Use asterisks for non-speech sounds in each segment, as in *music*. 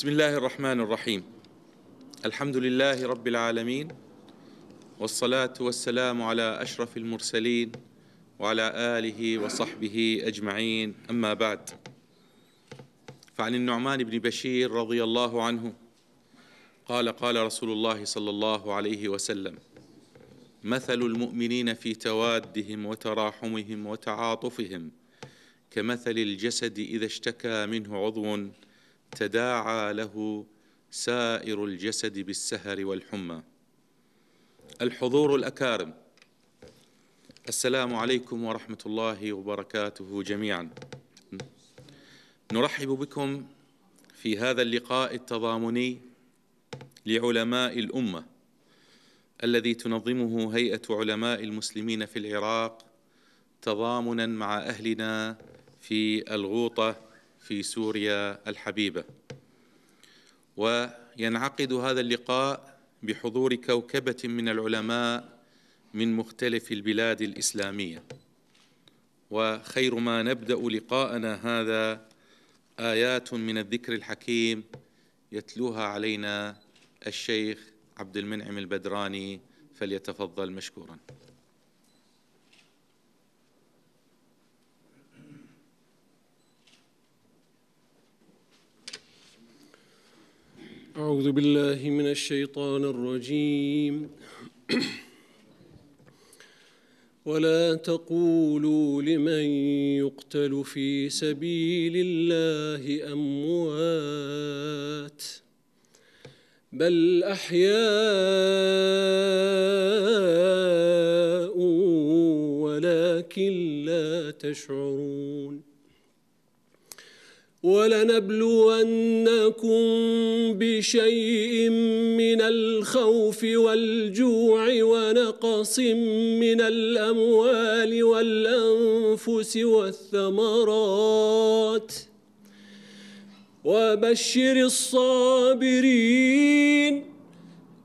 بسم الله الرحمن الرحيم الحمد لله رب العالمين والصلاة والسلام على أشرف المرسلين وعلى آله وصحبه أجمعين أما بعد فعن النعمان بن بشير رضي الله عنه قال قال رسول الله صلى الله عليه وسلم مثل المؤمنين في توادهم وتراحمهم وتعاطفهم كمثل الجسد إذا اشتكى منه عضو تداعى له سائر الجسد بالسهر والحمى الحضور الأكارم السلام عليكم ورحمة الله وبركاته جميعا نرحب بكم في هذا اللقاء التضامني لعلماء الأمة الذي تنظمه هيئة علماء المسلمين في العراق تضامنا مع أهلنا في الغوطة في سوريا الحبيبه وينعقد هذا اللقاء بحضور كوكبه من العلماء من مختلف البلاد الاسلاميه وخير ما نبدا لقاءنا هذا ايات من الذكر الحكيم يتلوها علينا الشيخ عبد المنعم البدراني فليتفضل مشكورا أعوذ بالله من الشيطان الرجيم *clears throat* ولا تقولوا لمن يقتل في سبيل الله أموات بل أحياء ولكن لا تشعرون ولنبلونكم بشيء من الخوف والجوع ونقص من الأموال والأنفس والثمرات وبشر الصابرين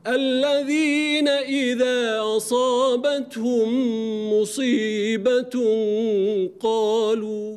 الذين إذا أصابتهم مصيبة قالوا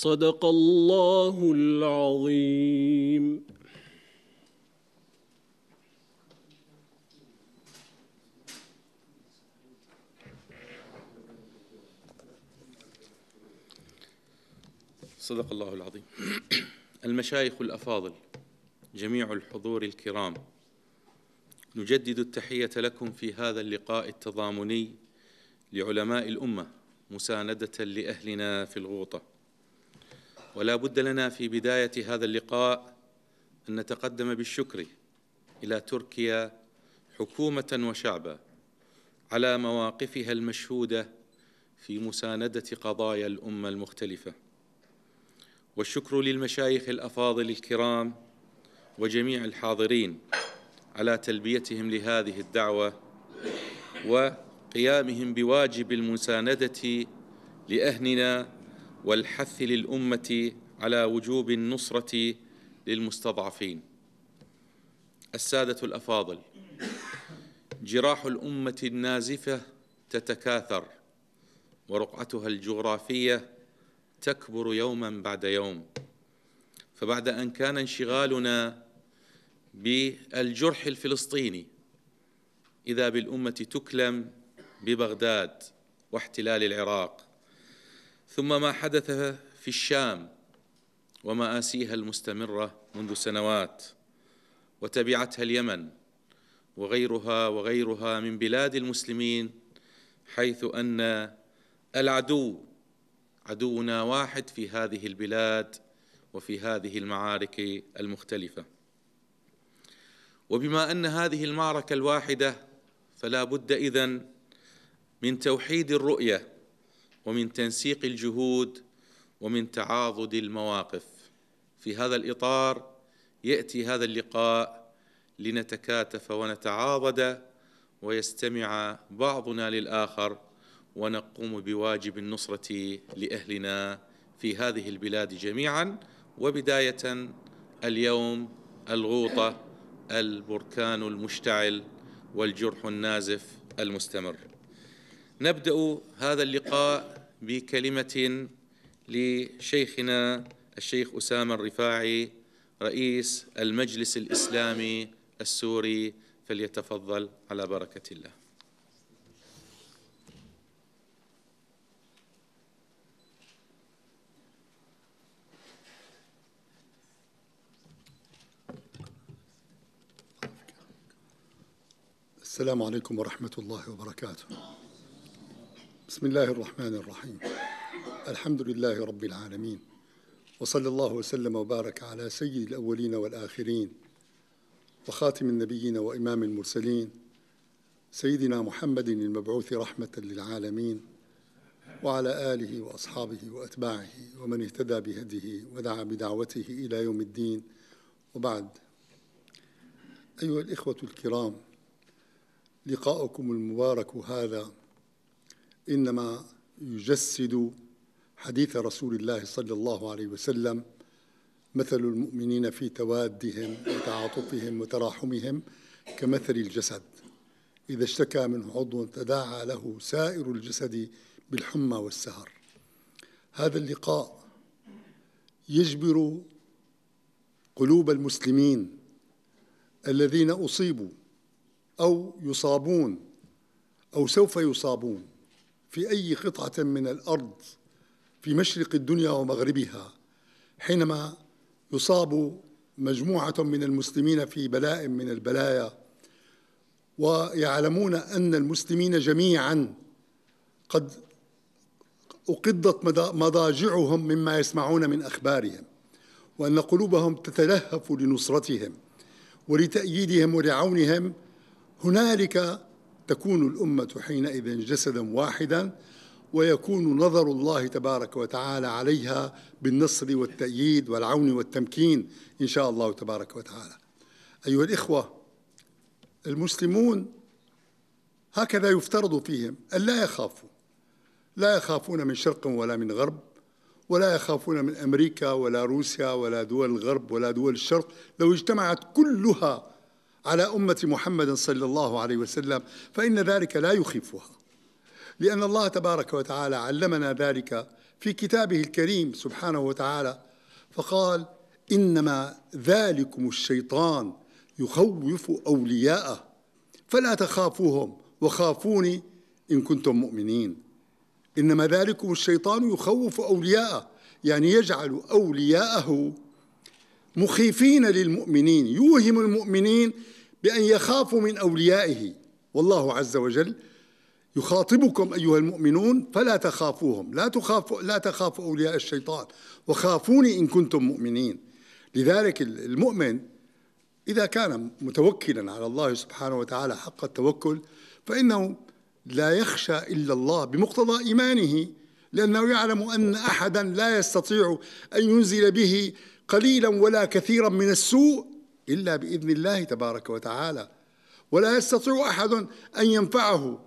صدق الله العظيم صدق الله العظيم *clears throat* المشايخ الافاضل جميع الحضور الكرام نجدد التحيه لكم في هذا اللقاء التضامني لعلماء الامه مسانده لاهلنا في الغوطه ولا بد لنا في بداية هذا اللقاء أن نتقدم بالشكر إلى تركيا حكومة وشعبا على مواقفها المشهودة في مساندة قضايا الأمة المختلفة والشكر للمشايخ الأفاضل الكرام وجميع الحاضرين على تلبيتهم لهذه الدعوة وقيامهم بواجب المساندة لأهلنا والحث للأمة على وجوب النصرة للمستضعفين السادة الأفاضل جراح الأمة النازفة تتكاثر ورقعتها الجغرافية تكبر يوما بعد يوم فبعد أن كان انشغالنا بالجرح الفلسطيني إذا بالأمة تكلم ببغداد واحتلال العراق ثم ما حدث في الشام ومآسيها المستمرة منذ سنوات وتبعتها اليمن وغيرها وغيرها من بلاد المسلمين حيث أن العدو عدونا واحد في هذه البلاد وفي هذه المعارك المختلفة وبما أن هذه المعركة الواحدة فلا بد إذن من توحيد الرؤية ومن تنسيق الجهود ومن تعاضد المواقف في هذا الاطار ياتي هذا اللقاء لنتكاتف ونتعاضد ويستمع بعضنا للاخر ونقوم بواجب النصره لاهلنا في هذه البلاد جميعا وبدايه اليوم الغوطه البركان المشتعل والجرح النازف المستمر نبدأ هذا اللقاء بكلمة لشيخنا الشيخ أسامة الرفاعي رئيس المجلس الإسلامي السوري فليتفضل على بركة الله السلام عليكم ورحمة الله وبركاته بسم الله الرحمن الرحيم الحمد لله رب العالمين وصلى الله وسلم وبارك على سيد الأولين والآخرين وخاتم النبيين وإمام المرسلين سيدنا محمد المبعوث رحمة للعالمين وعلى آله وأصحابه وأتباعه ومن اهتدى بهديه ودعا بدعوته إلى يوم الدين وبعد أيها الإخوة الكرام لقاؤكم المبارك هذا إنما يجسد حديث رسول الله صلى الله عليه وسلم مثل المؤمنين في توادهم وتعاطفهم وتراحمهم كمثل الجسد إذا اشتكى منه عضو تداعى له سائر الجسد بالحمى والسهر هذا اللقاء يجبر قلوب المسلمين الذين أصيبوا أو يصابون أو سوف يصابون في أي قطعة من الأرض في مشرق الدنيا ومغربها حينما يصاب مجموعة من المسلمين في بلاء من البلايا ويعلمون أن المسلمين جميعا قد أقضت مضاجعهم مما يسمعون من أخبارهم وأن قلوبهم تتلهف لنصرتهم ولتأييدهم ولعونهم هنالك تكون الأمة حينئذ جسدا واحدا ويكون نظر الله تبارك وتعالى عليها بالنصر والتأييد والعون والتمكين إن شاء الله تبارك وتعالى أيها الإخوة المسلمون هكذا يفترض فيهم ألا يخافوا لا يخافون من شرق ولا من غرب ولا يخافون من أمريكا ولا روسيا ولا دول الغرب ولا دول الشرق لو اجتمعت كلها على أمة محمد صلى الله عليه وسلم فإن ذلك لا يخيفها لأن الله تبارك وتعالى علمنا ذلك في كتابه الكريم سبحانه وتعالى فقال إنما ذلكم الشيطان يخوف أولياءه فلا تخافوهم وخافوني إن كنتم مؤمنين إنما ذلكم الشيطان يخوف أولياءه يعني يجعل أولياءه مخيفين للمؤمنين يوهم المؤمنين بأن يخافوا من أوليائه والله عز وجل يخاطبكم أيها المؤمنون فلا تخافوهم لا تخافوا لا تخافوا أولياء الشيطان وخافوني إن كنتم مؤمنين لذلك المؤمن إذا كان متوكلا على الله سبحانه وتعالى حق التوكل فإنه لا يخشى إلا الله بمقتضى إيمانه لأنه يعلم أن أحدا لا يستطيع أن ينزل به قليلا ولا كثيرا من السوء إلا بإذن الله تبارك وتعالى ولا يستطيع أحد أن ينفعه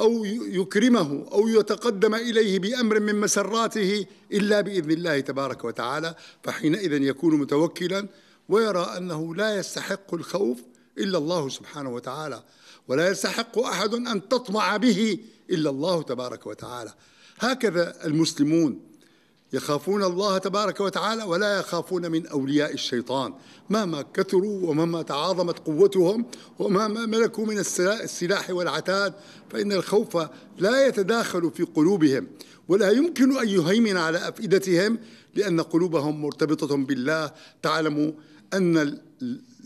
أو يكرمه أو يتقدم إليه بأمر من مسراته إلا بإذن الله تبارك وتعالى فحينئذ يكون متوكلا ويرى أنه لا يستحق الخوف إلا الله سبحانه وتعالى ولا يستحق أحد أن تطمع به إلا الله تبارك وتعالى هكذا المسلمون يخافون الله تبارك وتعالى ولا يخافون من أولياء الشيطان مهما كثروا ومهما تعاظمت قوتهم ومهما ملكوا من السلاح والعتاد فإن الخوف لا يتداخل في قلوبهم ولا يمكن أن يهيمن على أفئدتهم لأن قلوبهم مرتبطة بالله تعلموا أن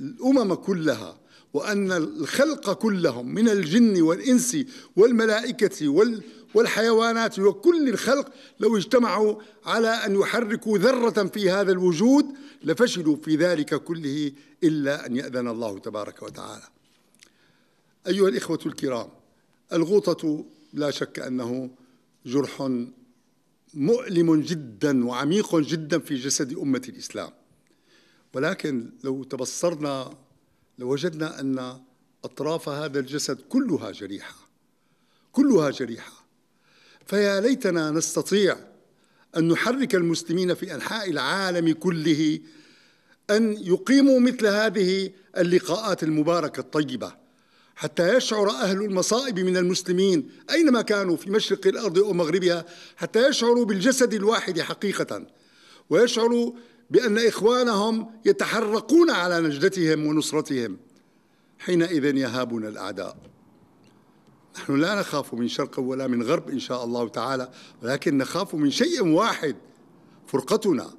الأمم كلها وأن الخلق كلهم من الجن والإنس والملائكة وال والحيوانات وكل الخلق لو اجتمعوا على أن يحركوا ذرة في هذا الوجود لفشلوا في ذلك كله إلا أن يأذن الله تبارك وتعالى أيها الإخوة الكرام الغوطة لا شك أنه جرح مؤلم جدا وعميق جدا في جسد أمة الإسلام ولكن لو تبصرنا لوجدنا لو أن أطراف هذا الجسد كلها جريحة كلها جريحة فيا ليتنا نستطيع أن نحرك المسلمين في أنحاء العالم كله أن يقيموا مثل هذه اللقاءات المباركة الطيبة حتى يشعر أهل المصائب من المسلمين أينما كانوا في مشرق الأرض أو مغربها حتى يشعروا بالجسد الواحد حقيقة ويشعروا بأن إخوانهم يتحرقون على نجدتهم ونصرتهم حينئذ يهابنا الأعداء نحن لا نخاف من شرق ولا من غرب إن شاء الله تعالى ولكن نخاف من شيء واحد فرقتنا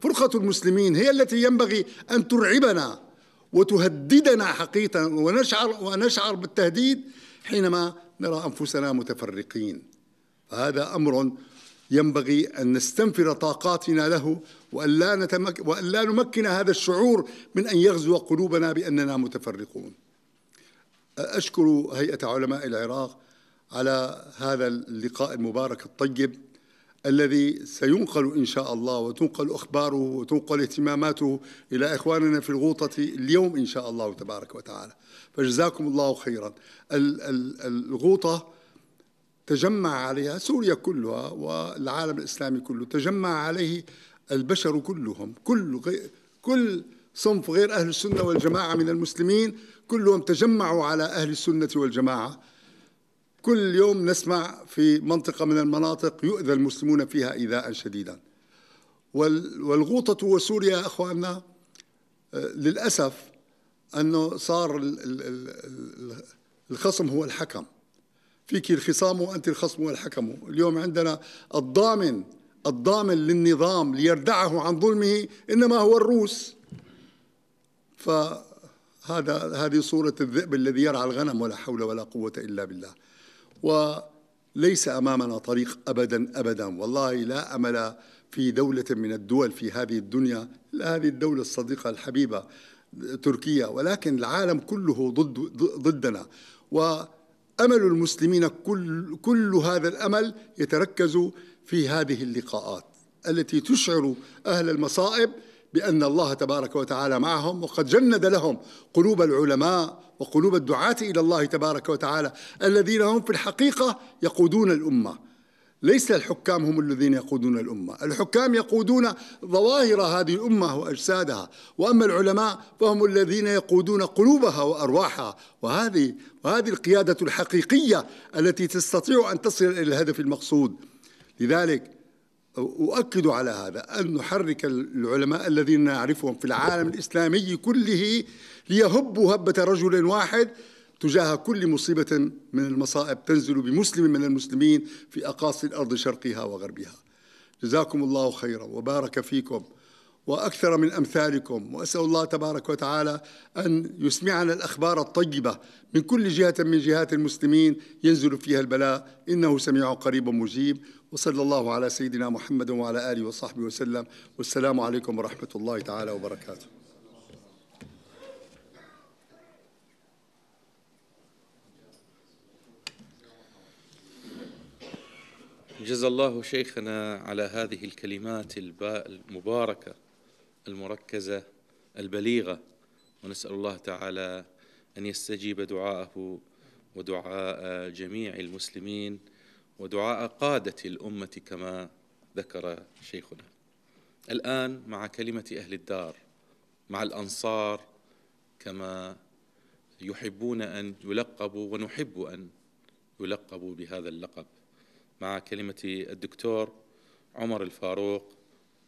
فرقة المسلمين هي التي ينبغي أن ترعبنا وتهددنا حقيقة ونشعر, ونشعر بالتهديد حينما نرى أنفسنا متفرقين فهذا أمر ينبغي أن نستنفر طاقاتنا له وأن لا, نتمك وأن لا نمكن هذا الشعور من أن يغزو قلوبنا بأننا متفرقون أشكر هيئة علماء العراق على هذا اللقاء المبارك الطيب الذي سينقل إن شاء الله وتنقل أخباره وتنقل اهتماماته إلى إخواننا في الغوطة اليوم إن شاء الله تبارك وتعالى فجزاكم الله خيرا الغوطة تجمع عليها سوريا كلها والعالم الإسلامي كله تجمع عليه البشر كلهم كل غير كل صنف غير أهل السنة والجماعة من المسلمين كلهم تجمعوا على أهل السنة والجماعة كل يوم نسمع في منطقة من المناطق يؤذى المسلمون فيها إيذاء شديدا والغوطة وسوريا أخواننا آه، للأسف أنه صار الخصم هو الحكم فيك الخصام وأنت الخصم والحكم اليوم عندنا الضامن الضامن للنظام ليردعه عن ظلمه إنما هو الروس فهذا هذه صورة الذئب الذي يرعى الغنم ولا حول ولا قوة إلا بالله وليس أمامنا طريق أبدا أبدا والله لا أمل في دولة من الدول في هذه الدنيا إلا هذه الدولة الصديقة الحبيبة تركيا ولكن العالم كله ضد ضدنا وأمل المسلمين كل كل هذا الأمل يتركز في هذه اللقاءات التي تشعر أهل المصائب بأن الله تبارك وتعالى معهم وقد جند لهم قلوب العلماء وقلوب الدعاة إلى الله تبارك وتعالى الذين هم في الحقيقة يقودون الأمة ليس الحكام هم الذين يقودون الأمة الحكام يقودون ظواهر هذه الأمة وأجسادها وأما العلماء فهم الذين يقودون قلوبها وأرواحها وهذه, وهذه القيادة الحقيقية التي تستطيع أن تصل إلى الهدف المقصود لذلك أؤكد على هذا أن نحرك العلماء الذين نعرفهم في العالم الإسلامي كله ليهبوا هبة رجل واحد تجاه كل مصيبة من المصائب تنزل بمسلم من المسلمين في أقاصي الأرض شرقها وغربها جزاكم الله خيرا وبارك فيكم وأكثر من أمثالكم وأسأل الله تبارك وتعالى أن يسمعنا الأخبار الطيبة من كل جهة من جهات المسلمين ينزل فيها البلاء إنه سميع قريب مجيب وصلى الله على سيدنا محمد وعلى آله وصحبه وسلم والسلام عليكم ورحمة الله تعالى وبركاته جزا الله شيخنا على هذه الكلمات المباركة المركزة البليغة ونسأل الله تعالى أن يستجيب دعاءه ودعاء جميع المسلمين ودعاء قادة الأمة كما ذكر شيخنا الآن مع كلمة أهل الدار مع الأنصار كما يحبون أن يلقبوا ونحب أن يلقبوا بهذا اللقب مع كلمة الدكتور عمر الفاروق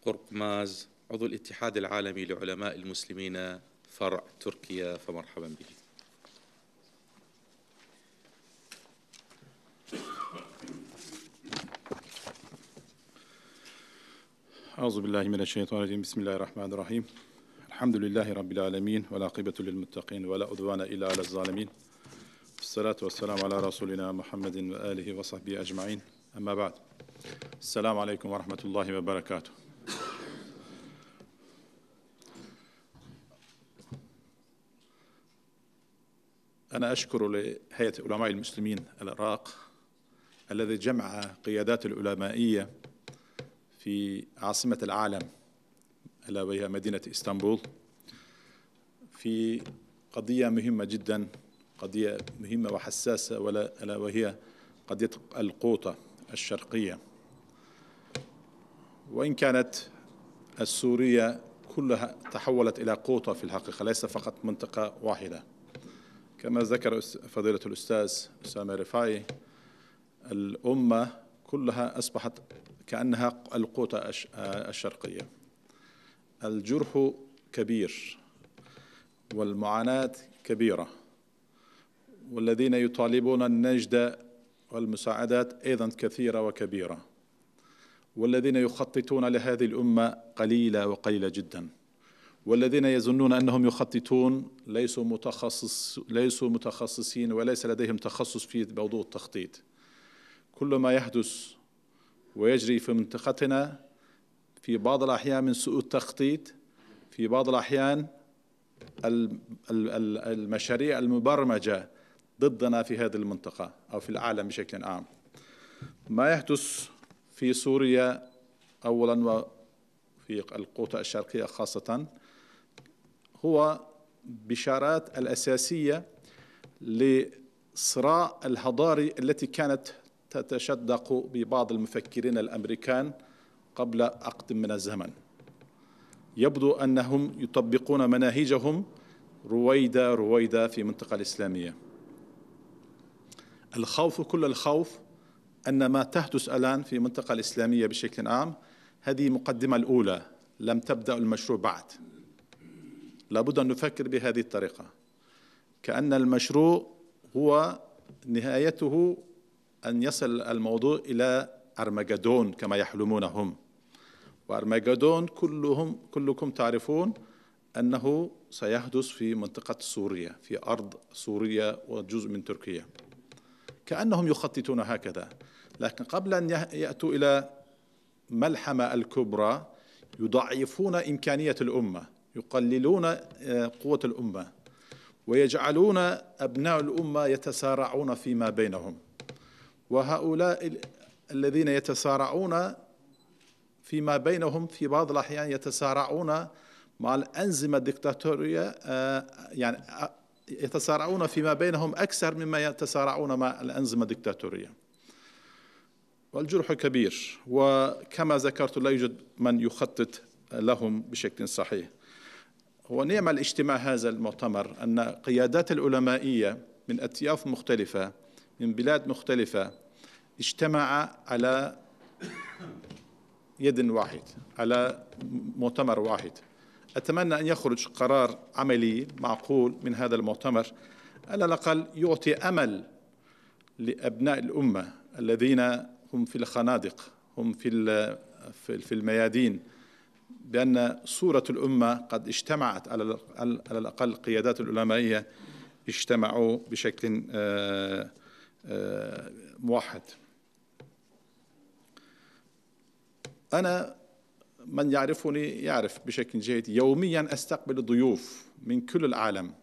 قرقماز عضو الاتحاد العالمي لعلماء المسلمين فرع تركيا فمرحبا به أعوذ بالله من الشيطان الرجيم بسم الله الرحمن الرحيم الحمد لله رب العالمين ولا والعاقبة للمتقين ولا أدوان إلا على الظالمين الصلاة والسلام على رسولنا محمد وآله وصحبه أجمعين أما بعد السلام عليكم ورحمة الله وبركاته أنا أشكر لهيئة علماء المسلمين العراق الذي جمع قيادات العلمائية في عاصمة العالم ألا وهي مدينة إسطنبول في قضية مهمة جدا قضية مهمة وحساسة ولا ألا وهي قضية القوطة الشرقية وإن كانت السورية كلها تحولت إلى قوطة في الحقيقة ليس فقط منطقة واحدة كما ذكر فضيلة الأستاذ أسامة رفاعي الأمة كلها أصبحت كأنها القوطة الشرقية الجرح كبير والمعاناة كبيرة والذين يطالبون النجدة والمساعدات أيضا كثيرة وكبيرة والذين يخططون لهذه الأمة قليلة وقليلة جدا والذين يظنون أنهم يخططون ليسوا, متخصص ليسوا متخصصين وليس لديهم تخصص في موضوع التخطيط كل ما يحدث ويجري في منطقتنا في بعض الأحيان من سوء التخطيط في بعض الأحيان المشاريع المبرمجة ضدنا في هذه المنطقة أو في العالم بشكل عام ما يحدث في سوريا أولا وفي القوطة الشرقية خاصة هو بشارات الأساسية لصراع الهضاري التي كانت تتشدق ببعض المفكرين الامريكان قبل عقد من الزمن يبدو انهم يطبقون مناهجهم رويدا رويدا في المنطقه الاسلاميه الخوف كل الخوف ان ما تحدث الان في المنطقه الاسلاميه بشكل عام هذه المقدمه الاولى لم تبدا المشروع بعد لابد ان نفكر بهذه الطريقه كان المشروع هو نهايته أن يصل الموضوع إلى أرمجدون كما يحلمون هم وأرمجدون كلهم كلكم تعرفون أنه سيحدث في منطقة سوريا في أرض سوريا وجزء من تركيا كأنهم يخططون هكذا لكن قبل أن يأتوا إلى ملحمة الكبرى يضعفون إمكانية الأمة يقللون آه، قوة الأمة ويجعلون أبناء الأمة يتسارعون فيما بينهم وهؤلاء الذين يتسارعون فيما بينهم في بعض الأحيان يتسارعون مع الأنظمة الدكتاتورية آه، يعني آه، يتسارعون فيما بينهم أكثر مما يتسارعون مع الأنظمة الدكتاتورية والجرح كبير وكما ذكرت لا يوجد من يخطط لهم بشكل صحيح ونعم الاجتماع هذا المؤتمر أن قيادات العلمائية من أطياف مختلفة من بلاد مختلفة اجتمع على يد واحد على مؤتمر واحد أتمنى أن يخرج قرار عملي معقول من هذا المؤتمر على الأقل يعطي أمل لأبناء الأمة الذين هم في الخنادق هم في في الميادين بأن صورة الأمة قد اجتمعت على على الأقل القيادات العلمائية اجتمعوا بشكل آه، آه، موحد أنا من يعرفني يعرف بشكل جيد يوميا أستقبل ضيوف من كل العالم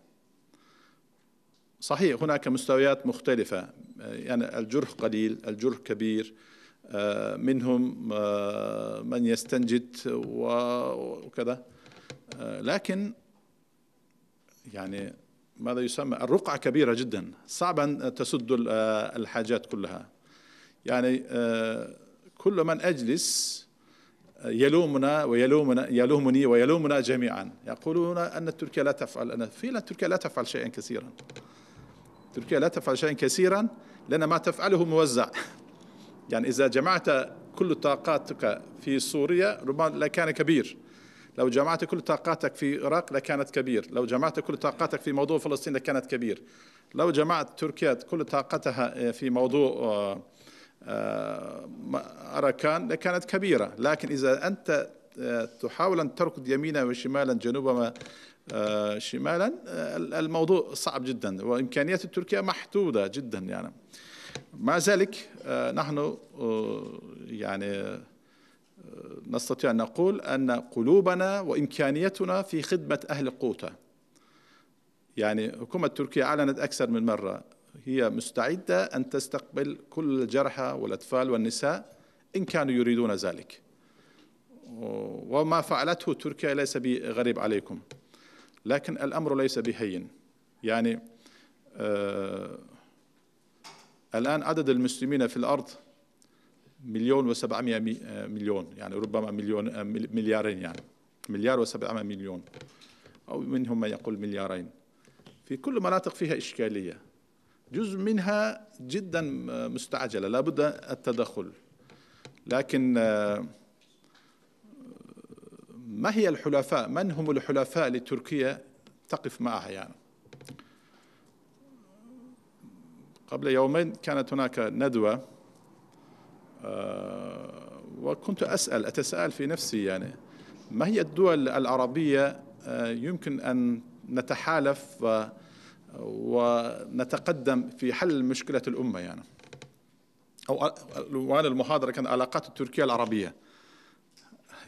صحيح هناك مستويات مختلفة يعني الجرح قليل الجرح كبير آه، منهم آه، من يستنجد وكذا آه، لكن يعني ماذا يسمى الرقعة كبيرة جدا صعب أن تسد الحاجات كلها يعني كل من أجلس يلومنا ويلومنا يلومني ويلومنا جميعا يقولون أن تركيا لا تفعل أن في تركيا لا تفعل شيئا كثيرا تركيا لا تفعل شيئا كثيرا لأن ما تفعله موزع يعني إذا جمعت كل طاقاتك في سوريا ربما لكان كبير لو جمعت كل طاقاتك في العراق لكانت كبير لو جمعت كل طاقاتك في موضوع فلسطين لكانت كبير لو جمعت تركيا كل طاقتها في موضوع آه، آه، أركان كانت كبيرة لكن إذا أنت آه، تحاول أن تركض يمينا وشمالا جنوبا آه، شمالا الموضوع صعب جدا وإمكانيات تركيا محدودة جدا يعني مع ذلك نحن يعني نستطيع أن نقول أن قلوبنا وإمكانيتنا في خدمة أهل قوتا يعني حكومة تركيا أعلنت أكثر من مرة هي مستعدة أن تستقبل كل الجرحى والأطفال والنساء إن كانوا يريدون ذلك وما فعلته تركيا ليس بغريب عليكم لكن الأمر ليس بهين يعني آه الآن عدد المسلمين في الأرض مليون وسبعمائة آه، مليون يعني ربما مليون آه، مليارين يعني مليار وسبعمائة مليون أو منهم من يقول مليارين في كل مناطق فيها إشكالية جزء منها جدا مستعجلة لابد التدخل لكن آه، ما هي الحلفاء من هم الحلفاء لتركيا تقف معها يعني. قبل يومين كانت هناك ندوة آه، وكنت أسأل أتساءل في نفسي يعني ما هي الدول العربية آه، يمكن أن نتحالف ونتقدم في حل مشكلة الأمة يعني أو عنوان المحاضرة كان علاقات التركية العربية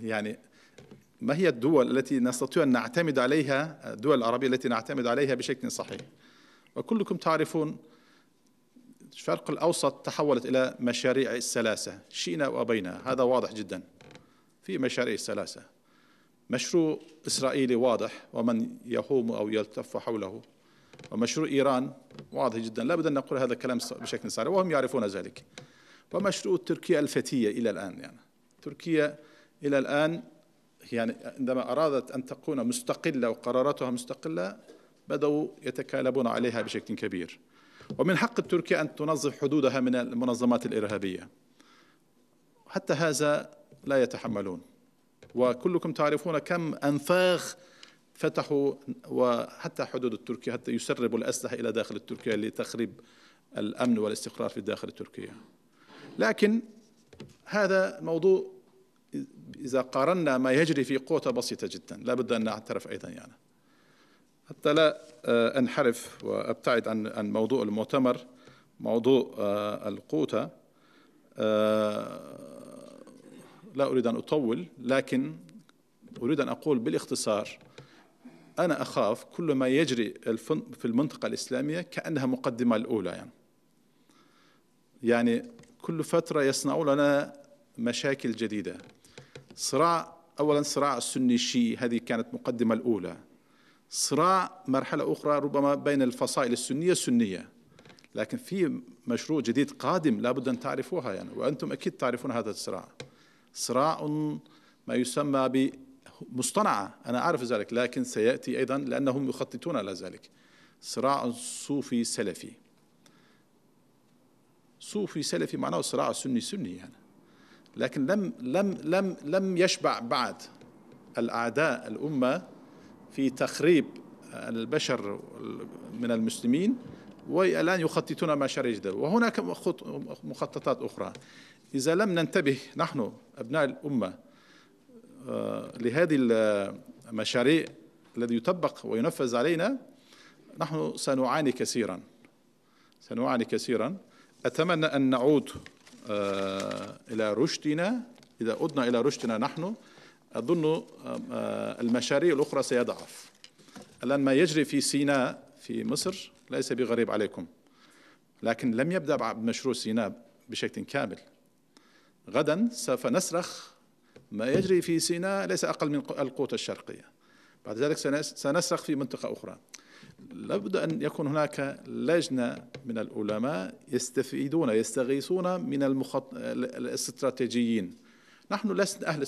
يعني ما هي الدول التي نستطيع أن نعتمد عليها الدول العربية التي نعتمد عليها بشكل صحيح وكلكم تعرفون الشرق الأوسط تحولت إلى مشاريع السلاسة شئنا وأبينا هذا واضح جدا في مشاريع السلاسة مشروع إسرائيلي واضح ومن يقوم أو يلتف حوله ومشروع إيران واضح جدا لا بد أن نقول هذا الكلام بشكل صريح وهم يعرفون ذلك ومشروع تركيا الفتية إلى الآن يعني تركيا إلى الآن يعني عندما أرادت أن تكون مستقلة وقراراتها مستقلة بدأوا يتكالبون عليها بشكل كبير ومن حق تركيا أن تنظف حدودها من المنظمات الإرهابية حتى هذا لا يتحملون وكلكم تعرفون كم أنفاخ فتحوا وحتى حدود تركيا حتى يسربوا الأسلحة إلى داخل تركيا لتخريب الأمن والاستقرار في داخل تركيا لكن هذا موضوع إذا قارنا ما يجري في قوة بسيطة جدا لا بد أن نعترف أيضا يعني حتى لا آه، أنحرف وأبتعد عن عن موضوع المؤتمر موضوع آه، القوتا آه، لا أريد أن أطول لكن أريد أن أقول بالاختصار أنا أخاف كل ما يجري في المنطقة الإسلامية كأنها مقدمة الأولى يعني يعني كل فترة يصنعون لنا مشاكل جديدة صراع أولا صراع السني الشيعي هذه كانت مقدمة الأولى صراع مرحلة أخرى ربما بين الفصائل السنية السنية لكن في مشروع جديد قادم لابد أن تعرفوها يعني وأنتم أكيد تعرفون هذا الصراع صراع ما يسمى مصطنعة أنا أعرف ذلك لكن سيأتي أيضا لأنهم يخططون على ذلك صراع صوفي سلفي صوفي سلفي معناه صراع سني سني يعني لكن لم لم لم لم يشبع بعد الأعداء الأمة في تخريب البشر من المسلمين والآن يخططون ما شر يجدر وهناك مخططات أخرى إذا لم ننتبه نحن أبناء الأمة آه، لهذه المشاريع الذي يطبق وينفذ علينا نحن سنعاني كثيرا سنعاني كثيرا أتمنى أن نعود آه، إلى رشدنا إذا عدنا إلى رشدنا نحن أظن آه، المشاريع الأخرى سيضعف الآن ما يجري في سيناء في مصر ليس بغريب عليكم لكن لم يبدأ مشروع سيناء بشكل كامل غدا سوف نصرخ ما يجري في سيناء ليس أقل من القوت الشرقية بعد ذلك سنسرق في منطقة أخرى لابد أن يكون هناك لجنة من العلماء يستفيدون يستغيثون من المخط... الاستراتيجيين نحن لسنا أهل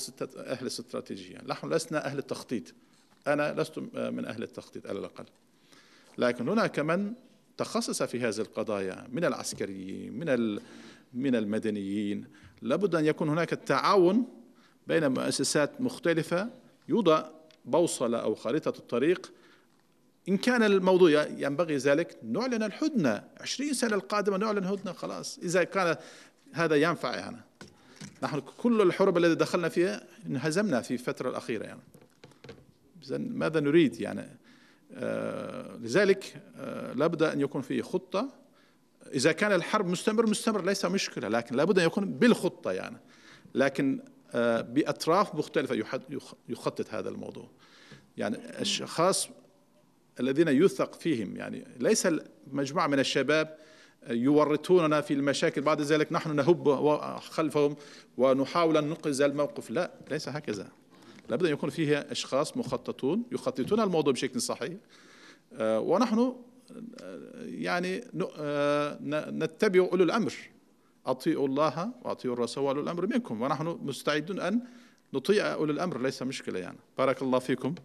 أهل الاستراتيجية نحن لسنا أهل التخطيط أنا لست من أهل التخطيط على الأقل لكن هناك من تخصص في هذه القضايا من العسكريين من من المدنيين لابد أن يكون هناك التعاون بين مؤسسات مختلفة يوضع بوصلة أو خريطة الطريق إن كان الموضوع ينبغي ذلك نعلن الهدنة 20 سنة القادمة نعلن هدنة خلاص إذا كان هذا ينفع يعني نحن كل الحروب التي دخلنا فيها انهزمنا في الفترة الأخيرة يعني ماذا نريد يعني آه لذلك آه لابد أن يكون في خطة إذا كان الحرب مستمر مستمر ليس مشكلة لكن لابد أن يكون بالخطة يعني لكن آه، باطراف مختلفه يخطط هذا الموضوع يعني اشخاص الذين يوثق فيهم يعني ليس مجموعه من الشباب يورطوننا في المشاكل بعد ذلك نحن نهب خلفهم ونحاول أن ننقذ الموقف لا ليس هكذا لابد أن يكون فيها أشخاص مخططون يخططون الموضوع بشكل صحيح آه، ونحن آه، يعني نتبع أولو الأمر أطيعوا الله وأطيعوا الرسول وأولي الأمر منكم ونحن مستعدون أن نطيع أولي الأمر ليس مشكلة يعني بارك الله فيكم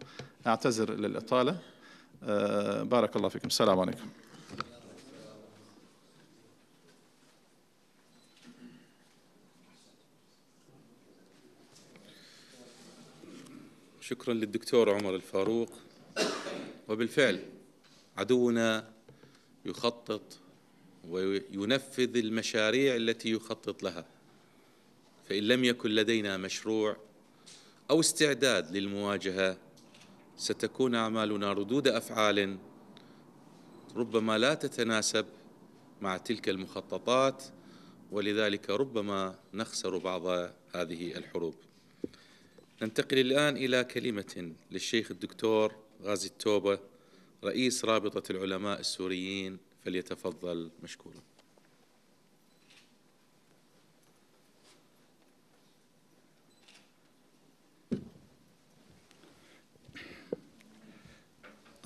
أعتذر للإطالة آه، بارك الله فيكم السلام عليكم شكرا للدكتور عمر الفاروق وبالفعل عدونا يخطط وينفذ المشاريع التي يخطط لها فإن لم يكن لدينا مشروع أو استعداد للمواجهة ستكون أعمالنا ردود أفعال ربما لا تتناسب مع تلك المخططات ولذلك ربما نخسر بعض هذه الحروب ننتقل الآن إلى كلمة للشيخ الدكتور غازي التوبة رئيس رابطة العلماء السوريين فليتفضل مشكورا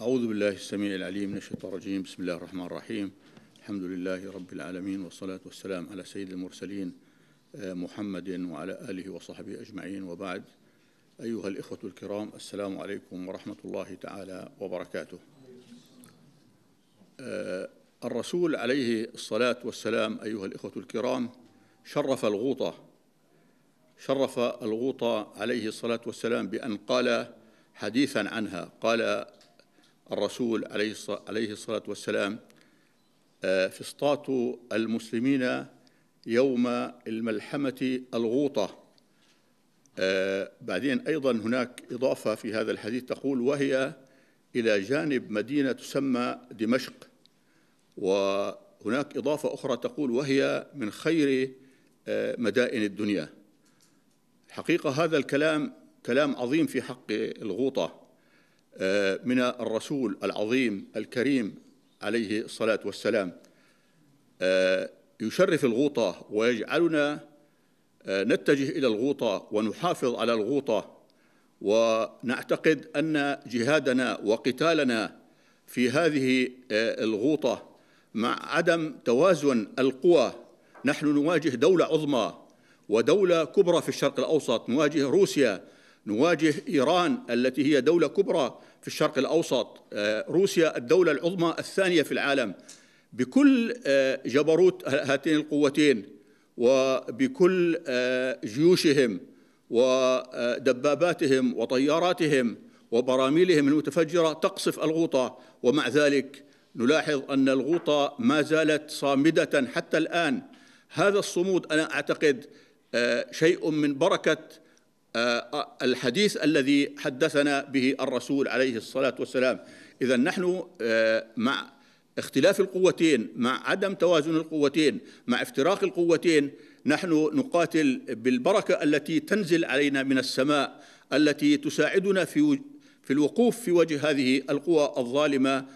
أعوذ بالله السميع العليم من الشيطان الرجيم بسم الله الرحمن الرحيم الحمد لله رب العالمين والصلاة والسلام على سيد المرسلين آه، محمد وعلى آله وصحبه أجمعين وبعد أيها الإخوة الكرام السلام عليكم ورحمة الله تعالى وبركاته آه، الرسول عليه الصلاة والسلام أيها الإخوة الكرام شرف الغوطة شرف الغوطة عليه الصلاة والسلام بأن قال حديثا عنها قال الرسول عليه الصلاة والسلام آه، فسطاط المسلمين يوم الملحمة الغوطة آه، بعدين أيضا هناك إضافة في هذا الحديث تقول وهي إلى جانب مدينة تسمى دمشق وهناك إضافة أخرى تقول وهي من خير آه، مدائن الدنيا الحقيقة هذا الكلام كلام عظيم في حق الغوطة آه، من الرسول العظيم الكريم عليه الصلاة والسلام آه، يشرف الغوطة ويجعلنا نتجه إلى الغوطة ونحافظ على الغوطة ونعتقد أن جهادنا وقتالنا في هذه الغوطة مع عدم توازن القوى نحن نواجه دولة عظمى ودولة كبرى في الشرق الأوسط نواجه روسيا نواجه إيران التي هي دولة كبرى في الشرق الأوسط آه، روسيا الدولة العظمى الثانية في العالم بكل آه، جبروت هاتين القوتين وبكل آه، جيوشهم ودباباتهم وطياراتهم وبراميلهم المتفجرة تقصف الغوطة ومع ذلك نلاحظ أن الغوطة ما زالت صامدة حتى الآن هذا الصمود أنا أعتقد آه، شيء من بركة آه، آه، الحديث الذي حدثنا به الرسول عليه الصلاة والسلام إذا نحن مع اختلاف القوتين مع عدم توازن القوتين مع افتراق القوتين نحن نقاتل بالبركة التي تنزل علينا من السماء التي تساعدنا في في الوقوف في وجه هذه القوى الظالمة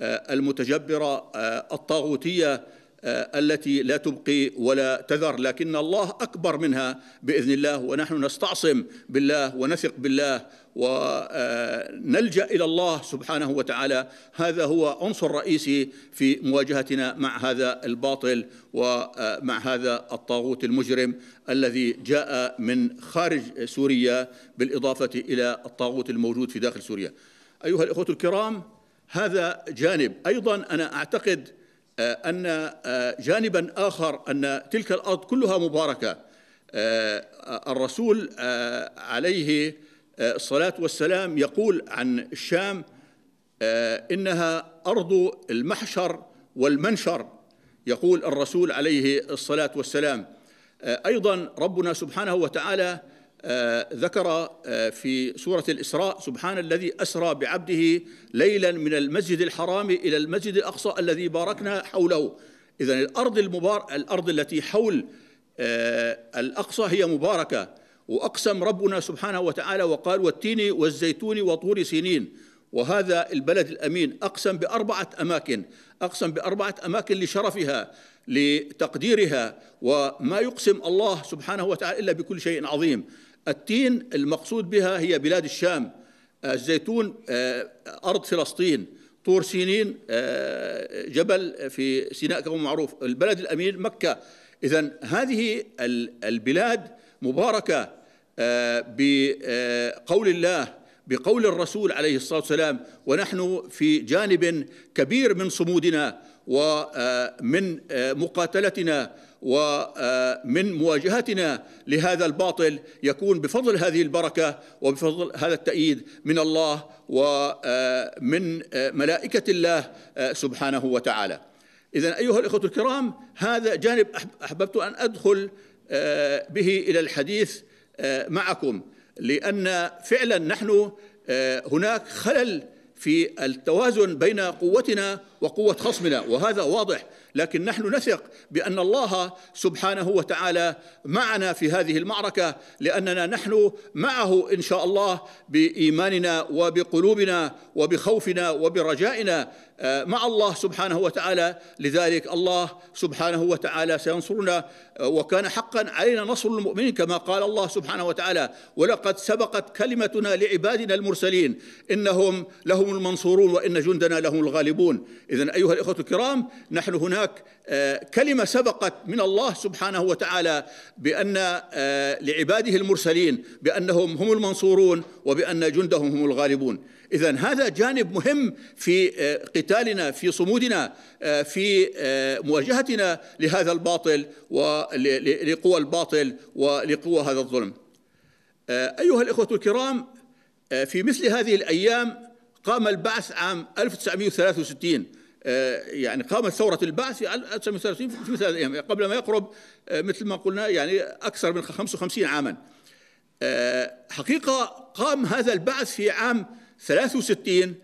المتجبرة آه، الطاغوتية آه، التي لا تبقي ولا تذر لكن الله أكبر منها بإذن الله ونحن نستعصم بالله ونثق بالله ونلجأ آه، إلى الله سبحانه وتعالى هذا هو عنصر رئيسي في مواجهتنا مع هذا الباطل ومع هذا الطاغوت المجرم الذي جاء من خارج سوريا بالإضافة إلى الطاغوت الموجود في داخل سوريا أيها الإخوة الكرام هذا جانب أيضا أنا أعتقد آه، أن آه، جانبا آخر أن تلك الأرض كلها مباركة آه، الرسول عليه الصلاة والسلام يقول عن الشام إنها أرض المحشر والمنشر يقول الرسول عليه الصلاة والسلام أيضا ربنا سبحانه وتعالى آه، ذكر آه، في سورة الإسراء سبحان الذي أسرى بعبده ليلا من المسجد الحرام إلى المسجد الأقصى الذي باركنا حوله إذا الأرض المبار الأرض التي حول آه، الأقصى هي مباركة وأقسم ربنا سبحانه وتعالى وقال والتين والزيتون وطور سنين وهذا البلد الأمين أقسم بأربعة أماكن أقسم بأربعة أماكن لشرفها لتقديرها وما يقسم الله سبحانه وتعالى إلا بكل شيء عظيم التين المقصود بها هي بلاد الشام آه، الزيتون آه، أرض فلسطين طور سينين آه، جبل في سيناء كما معروف البلد الأمين مكة إذا هذه البلاد مباركة بقول الله بقول الرسول عليه الصلاة والسلام ونحن في جانب كبير من صمودنا ومن مقاتلتنا ومن مواجهتنا لهذا الباطل يكون بفضل هذه البركه وبفضل هذا التأييد من الله ومن آه، آه، ملائكه الله آه، سبحانه وتعالى. اذا ايها الاخوه الكرام هذا جانب احببت ان ادخل به الى الحديث معكم لان فعلا نحن هناك خلل في التوازن بين قوتنا وقوة خصمنا وهذا واضح لكن نحن نثق بأن الله سبحانه وتعالى معنا في هذه المعركة لأننا نحن معه إن شاء الله بإيماننا وبقلوبنا وبخوفنا وبرجائنا آه، مع الله سبحانه وتعالى لذلك الله سبحانه وتعالى سينصرنا آه، وكان حقا علينا نصر المؤمنين كما قال الله سبحانه وتعالى ولقد سبقت كلمتنا لعبادنا المرسلين إنهم لهم المنصورون وإن جندنا لهم الغالبون إذا أيها الإخوة الكرام نحن هناك آه، كلمة سبقت من الله سبحانه وتعالى بأن آه، لعباده المرسلين بأنهم هم المنصورون وبأن جندهم هم الغالبون إذا هذا جانب مهم في آه، قتالنا في صمودنا في مواجهتنا لهذا الباطل ولقوى الباطل ولقوى هذا الظلم أيها الإخوة الكرام في مثل هذه الأيام قام البعث عام 1963 آه، يعني قامت ثورة البعث في 1930 في مثل الأيام قبل ما يقرب آه، مثل ما قلنا يعني أكثر من 55 عاما آه، حقيقة قام هذا البعث في عام 63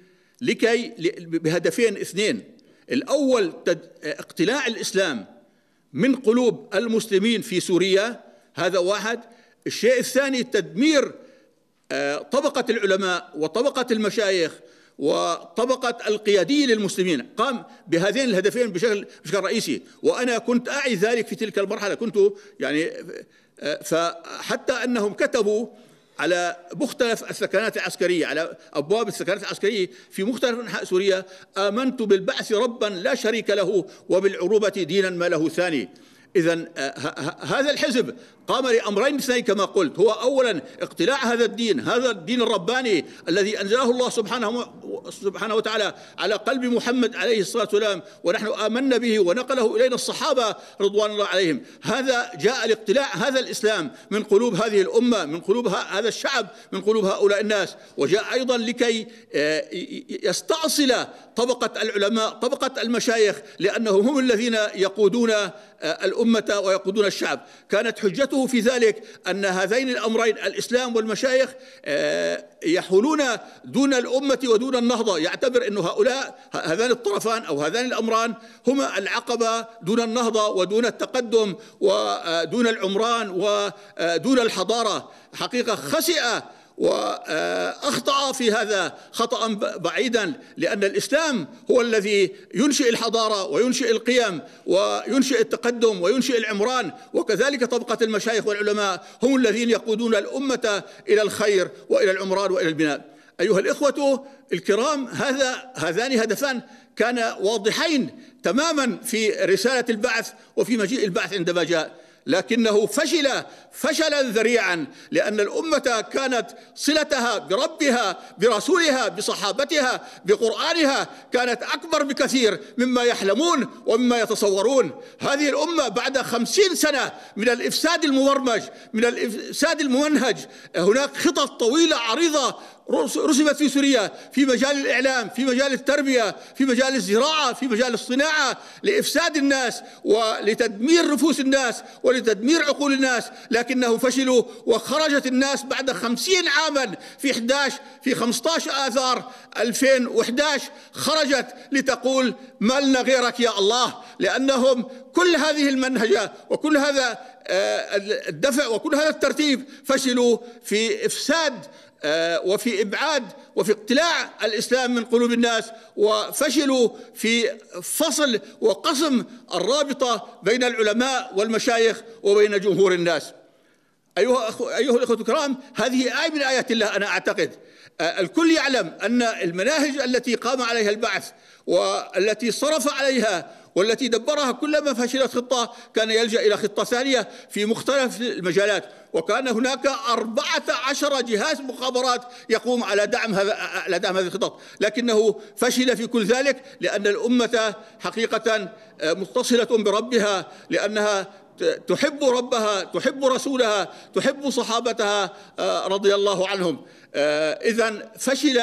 لكي بهدفين اثنين الأول اقتلاع الإسلام من قلوب المسلمين في سوريا هذا واحد الشيء الثاني تدمير طبقة العلماء وطبقة المشايخ وطبقة القيادية للمسلمين قام بهذين الهدفين بشكل, بشكل رئيسي وأنا كنت أعي ذلك في تلك المرحلة كنت يعني فحتى أنهم كتبوا على مختلف الثكنات العسكرية على أبواب الثكنات العسكرية في مختلف أنحاء سوريا آمنت بالبعث ربا لا شريك له وبالعروبة دينا ما له ثاني إذا هذا الحزب قام لأمرين اثنين كما قلت هو أولا اقتلاع هذا الدين هذا الدين الرباني الذي أنزله الله سبحانه سبحانه وتعالى على قلب محمد عليه الصلاة والسلام ونحن آمنا به ونقله إلينا الصحابة رضوان الله عليهم هذا جاء لاقتلاع هذا الإسلام من قلوب هذه الأمة من قلوب هذا الشعب من قلوب هؤلاء الناس وجاء أيضا لكي آه، يستأصل طبقة العلماء طبقة المشايخ لأنهم هم الذين يقودون آه، الأمة ويقودون الشعب كانت حجته الحلو في ذلك أن هذين الأمرين الإسلام والمشايخ آه، يحولون دون الأمة ودون النهضة يعتبر أن هؤلاء هذان الطرفان أو هذان الأمران هما العقبة دون النهضة ودون التقدم ودون آه، العمران ودون آه، الحضارة حقيقة خسئة وأخطأ في هذا خطأ بعيدا لأن الإسلام هو الذي ينشئ الحضارة وينشئ القيم وينشئ التقدم وينشئ العمران وكذلك طبقة المشايخ والعلماء هم الذين يقودون الأمة إلى الخير وإلى العمران وإلى البناء أيها الإخوة الكرام هذا هذان هدفان كان واضحين تماما في رسالة البعث وفي مجيء البعث عندما جاء لكنه فشل فشلا ذريعا لأن الأمة كانت صلتها بربها برسولها بصحابتها بقرآنها كانت أكبر بكثير مما يحلمون ومما يتصورون هذه الأمة بعد خمسين سنة من الإفساد المبرمج من الإفساد الممنهج هناك خطط طويلة عريضة رسمت في سوريا في مجال الإعلام في مجال التربية في مجال الزراعة في مجال الصناعة لإفساد الناس ولتدمير نفوس الناس ولتدمير عقول الناس لكنه فشلوا وخرجت الناس بعد خمسين عاما في 11 في 15 آذار 2011 خرجت لتقول ما لنا غيرك يا الله لأنهم كل هذه المنهجة وكل هذا آه، الدفع وكل هذا الترتيب فشلوا في إفساد آه، وفي إبعاد وفي اقتلاع الإسلام من قلوب الناس وفشلوا في فصل وقسم الرابطة بين العلماء والمشايخ وبين جمهور الناس أيها, أخو أيها الأخوة الكرام هذه آية من آيات الله أنا أعتقد آه، الكل يعلم أن المناهج التي قام عليها البعث والتي صرف عليها والتي دبرها كلما فشلت خطة كان يلجأ إلى خطة ثانية في مختلف المجالات وكان هناك أربعة عشر جهاز مخابرات يقوم على دعم هذا على دعم هذه الخطط لكنه فشل في كل ذلك لأن الأمة حقيقة آه، متصلة بربها لأنها تحب ربها تحب رسولها تحب صحابتها آه، رضي الله عنهم آه، إذا فشل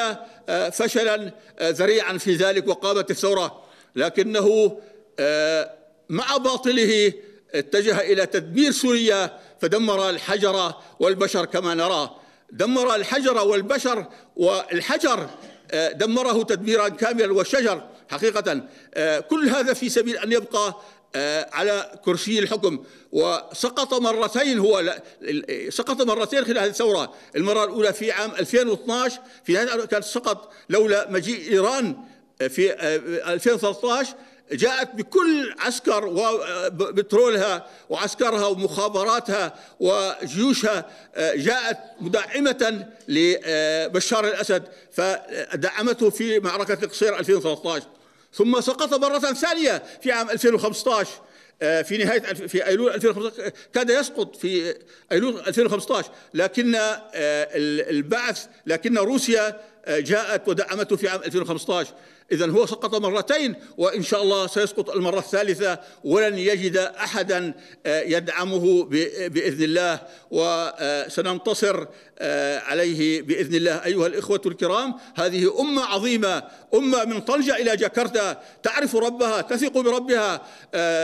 فشلا ذريعا في ذلك وقامت الثورة لكنه مع باطله اتجه إلى تدمير سوريا فدمر الحجر والبشر كما نرى دمر الحجر والبشر والحجر آه، دمره تدميرا كاملا والشجر حقيقة آه، كل هذا في سبيل أن يبقى آه، على كرسي الحكم وسقط مرتين هو سقط مرتين خلال هذه الثورة المرة الأولى في عام 2012 في نهاية كان سقط لولا مجيء إيران في 2013 جاءت بكل عسكر وبترولها وعسكرها ومخابراتها وجيوشها آه، جاءت مدعمة لبشار الأسد فدعمته في معركة القصير 2013 ثم سقط مرة ثانية في عام 2015 آه، في نهاية في أيلول 2015 كاد يسقط في أيلول 2015 لكن آه، البعث لكن روسيا جاءت ودعمته في عام 2015 إذا هو سقط مرتين وإن شاء الله سيسقط المرة الثالثة ولن يجد أحدا آه، يدعمه بإذن الله وسننتصر آه، آه، عليه بإذن الله أيها الإخوة الكرام هذه أمة عظيمة أمة من طنجة إلى جاكرتا تعرف ربها تثق بربها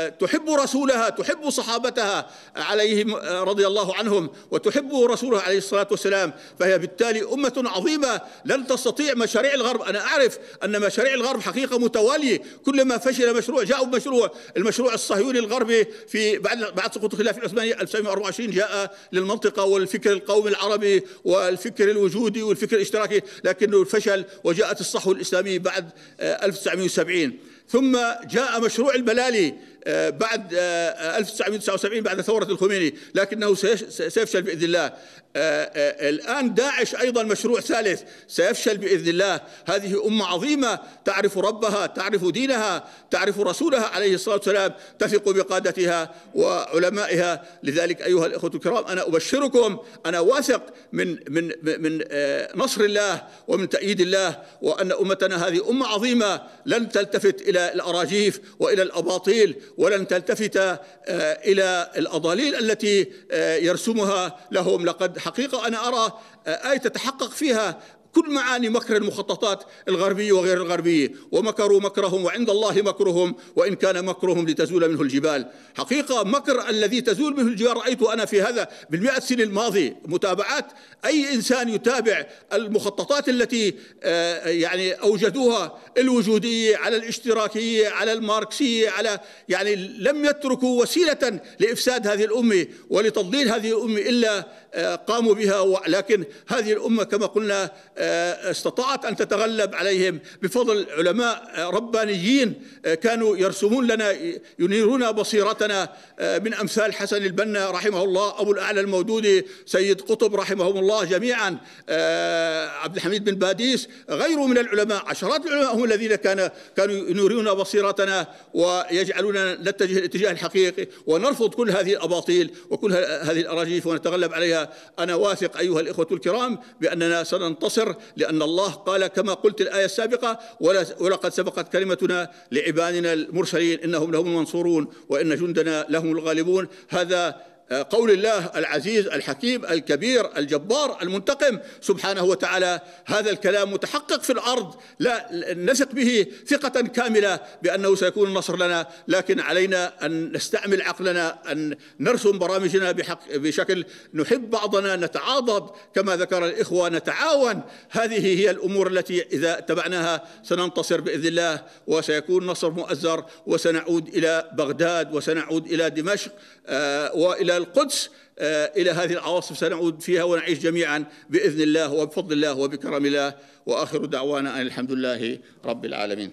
تحب رسولها تحب صحابتها عليهم رضي الله عنهم وتحب رسوله عليه الصلاة والسلام فهي بالتالي أمة عظيمة لن تستطيع مشاريع الغرب أنا أعرف أن مشاريع الغرب حقيقة متوالية كلما فشل مشروع جاءوا بمشروع المشروع الصهيوني الغربي في بعد بعد سقوط الخلافة العثمانية 1924 جاء للمنطقة والفكر القومي العربي والفكر الوجودي والفكر الاشتراكي لكنه فشل وجاءت الصحوة الإسلامية بعد 1970 آه، ثم جاء مشروع البلالي آه، بعد 1979 آه، بعد ثورة الخميني لكنه سيفشل بإذن الله الآن داعش أيضا مشروع ثالث سيفشل بإذن الله هذه أمة عظيمة تعرف ربها تعرف دينها تعرف رسولها عليه الصلاة والسلام تثق بقادتها وعلمائها لذلك أيها الإخوة الكرام أنا أبشركم أنا واثق من, من, من آه، نصر الله ومن تأييد الله وأن أمتنا هذه أمة عظيمة لن تلتفت إلى الأراجيف وإلى الأباطيل ولن تلتفت آه، إلى الأضاليل التي آه، يرسمها لهم لقد الحقيقة أنا أرى آه، آية تتحقق فيها كل معاني مكر المخططات الغربية وغير الغربية ومكروا مكرهم وعند الله مكرهم وإن كان مكرهم لتزول منه الجبال حقيقة مكر الذي تزول منه الجبال رأيت أنا في هذا بالمئة سنة الماضية متابعات أي إنسان يتابع المخططات التي آه، يعني أوجدوها الوجودية على الاشتراكية على الماركسية على يعني لم يتركوا وسيلة لإفساد هذه الأمة ولتضليل هذه الأمة إلا آه، قاموا بها لكن هذه الأمة كما قلنا آه، آه، استطاعت أن تتغلب عليهم بفضل علماء آه، ربانيين آه، كانوا يرسمون لنا ينيرون بصيرتنا من أمثال حسن البنا رحمه الله أبو الأعلى المودودي سيد قطب رحمهم الله جميعا عبد الحميد بن باديس غيره من العلماء عشرات العلماء هم الذين كان كانوا ينيرون بصيرتنا ويجعلوننا نتجه الاتجاه الحقيقي ونرفض كل هذه الأباطيل وكل هذه الأراجيف ونتغلب عليها أنا واثق أيها الإخوة الكرام بأننا سننتصر لأن الله قال كما قلت الآية السابقة ولقد سبقت كلمتنا لعبادنا المرسلين إنهم لهم المنصورون وإن جندنا لهم الغالبون هذا قول الله العزيز الحكيم الكبير الجبار المنتقم سبحانه وتعالى هذا الكلام متحقق في الارض لا نثق به ثقه كامله بانه سيكون النصر لنا لكن علينا ان نستعمل عقلنا ان نرسم برامجنا بحق بشكل نحب بعضنا نتعاضد كما ذكر الاخوه نتعاون هذه هي الامور التي اذا اتبعناها سننتصر باذن الله وسيكون نصر مؤزر وسنعود الى بغداد وسنعود الى دمشق آه، والى القدس آه، إلى هذه العواصف سنعود فيها ونعيش جميعا بإذن الله وبفضل الله وبكرم الله وآخر دعوانا أن الحمد لله رب العالمين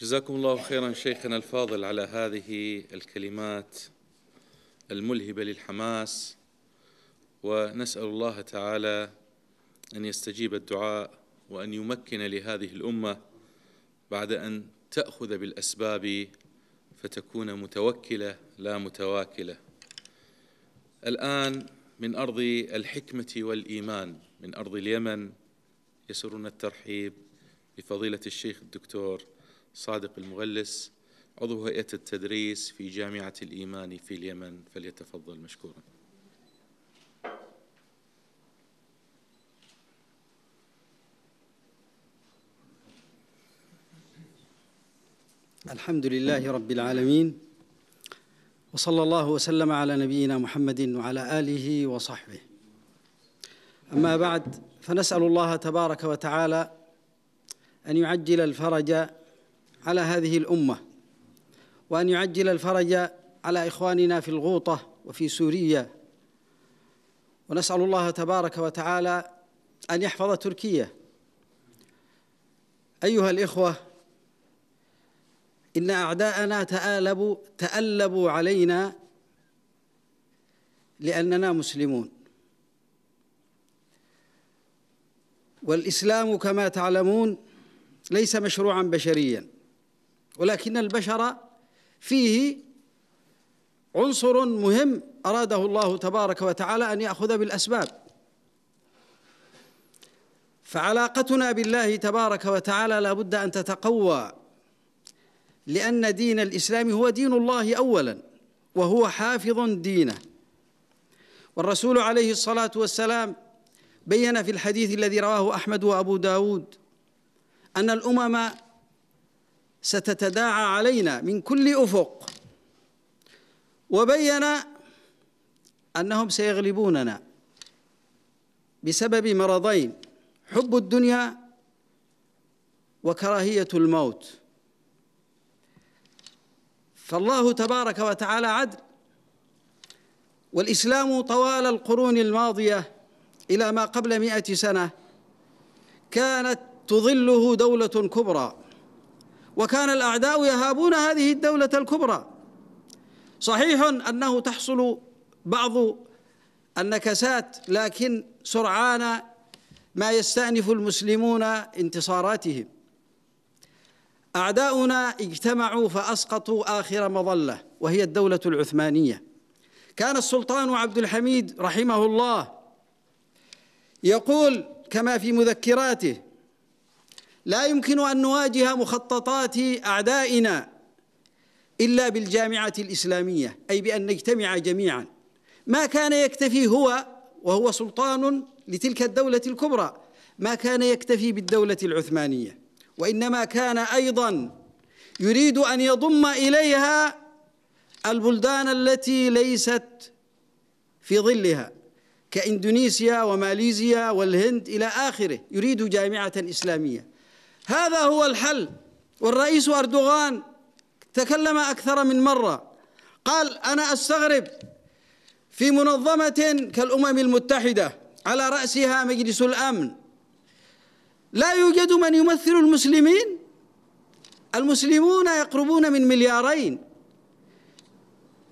جزاكم الله خيرا شيخنا الفاضل على هذه الكلمات الملهبة للحماس ونسأل الله تعالى أن يستجيب الدعاء وأن يمكن لهذه الأمة بعد أن تأخذ بالأسباب فتكون متوكلة لا متواكلة الآن من أرض الحكمة والإيمان من أرض اليمن يسرنا الترحيب بفضيلة الشيخ الدكتور صادق المغلس عضو هيئة التدريس في جامعة الإيمان في اليمن فليتفضل مشكورا الحمد لله رب العالمين وصلى الله وسلم على نبينا محمد وعلى آله وصحبه أما بعد فنسأل الله تبارك وتعالى أن يعجل الفرج على هذه الأمة وأن يعجل الفرج على إخواننا في الغوطة وفي سوريا ونسأل الله تبارك وتعالى أن يحفظ تركيا أيها الإخوة إن أعداءنا تآلبوا تألبوا علينا لأننا مسلمون والإسلام كما تعلمون ليس مشروعا بشريا ولكن البشر فيه عنصر مهم أراده الله تبارك وتعالى أن يأخذ بالأسباب فعلاقتنا بالله تبارك وتعالى لا بد أن تتقوى لأن دين الإسلام هو دين الله أولا وهو حافظ دينه والرسول عليه الصلاة والسلام بين في الحديث الذي رواه أحمد وأبو داود أن الأمم ستتداعى علينا من كل افق وبين انهم سيغلبوننا بسبب مرضين حب الدنيا وكراهيه الموت فالله تبارك وتعالى عدل والاسلام طوال القرون الماضيه الى ما قبل مائه سنه كانت تظله دوله كبرى وكان الأعداء يهابون هذه الدولة الكبرى صحيح أنه تحصل بعض النكسات لكن سرعان ما يستأنف المسلمون انتصاراتهم أعداؤنا اجتمعوا فأسقطوا آخر مظلة وهي الدولة العثمانية كان السلطان عبد الحميد رحمه الله يقول كما في مذكراته لا يمكن أن نواجه مخططات أعدائنا إلا بالجامعة الإسلامية أي بأن نجتمع جميعا ما كان يكتفي هو وهو سلطان لتلك الدولة الكبرى ما كان يكتفي بالدولة العثمانية وإنما كان أيضا يريد أن يضم إليها البلدان التي ليست في ظلها كإندونيسيا وماليزيا والهند إلى آخره يريد جامعة إسلامية هذا هو الحل والرئيس أردوغان تكلم أكثر من مرة قال أنا أستغرب في منظمة كالأمم المتحدة على رأسها مجلس الأمن لا يوجد من يمثل المسلمين المسلمون يقربون من مليارين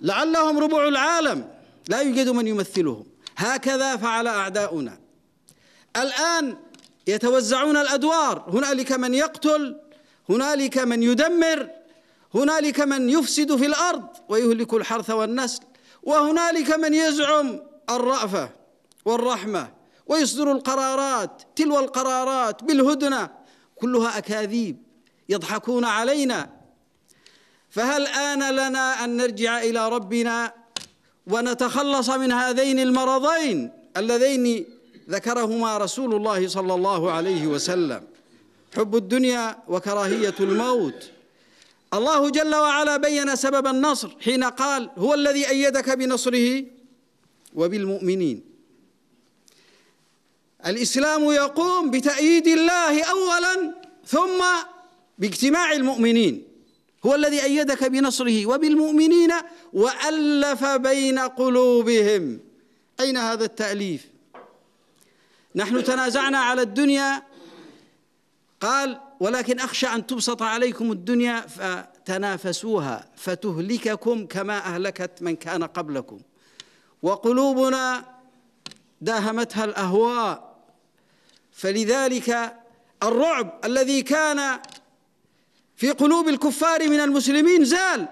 لعلهم ربع العالم لا يوجد من يمثلهم هكذا فعل أعداؤنا الآن يتوزعون الادوار هنالك من يقتل هنالك من يدمر هنالك من يفسد في الارض ويهلك الحرث والنسل وهنالك من يزعم الرأفة والرحمة ويصدر القرارات تلو القرارات بالهدنة كلها أكاذيب يضحكون علينا فهل آن لنا أن نرجع إلى ربنا ونتخلص من هذين المرضين اللذين ذكرهما رسول الله صلى الله عليه وسلم حب الدنيا وكراهية الموت الله جل وعلا بين سبب النصر حين قال هو الذي أيدك بنصره وبالمؤمنين الإسلام يقوم بتأييد الله أولا ثم باجتماع المؤمنين هو الذي أيدك بنصره وبالمؤمنين وألف بين قلوبهم أين هذا التأليف؟ نحن تنازعنا على الدنيا قال ولكن أخشى أن تبسط عليكم الدنيا فتنافسوها فتهلككم كما أهلكت من كان قبلكم وقلوبنا داهمتها الأهواء فلذلك الرعب الذي كان في قلوب الكفار من المسلمين زال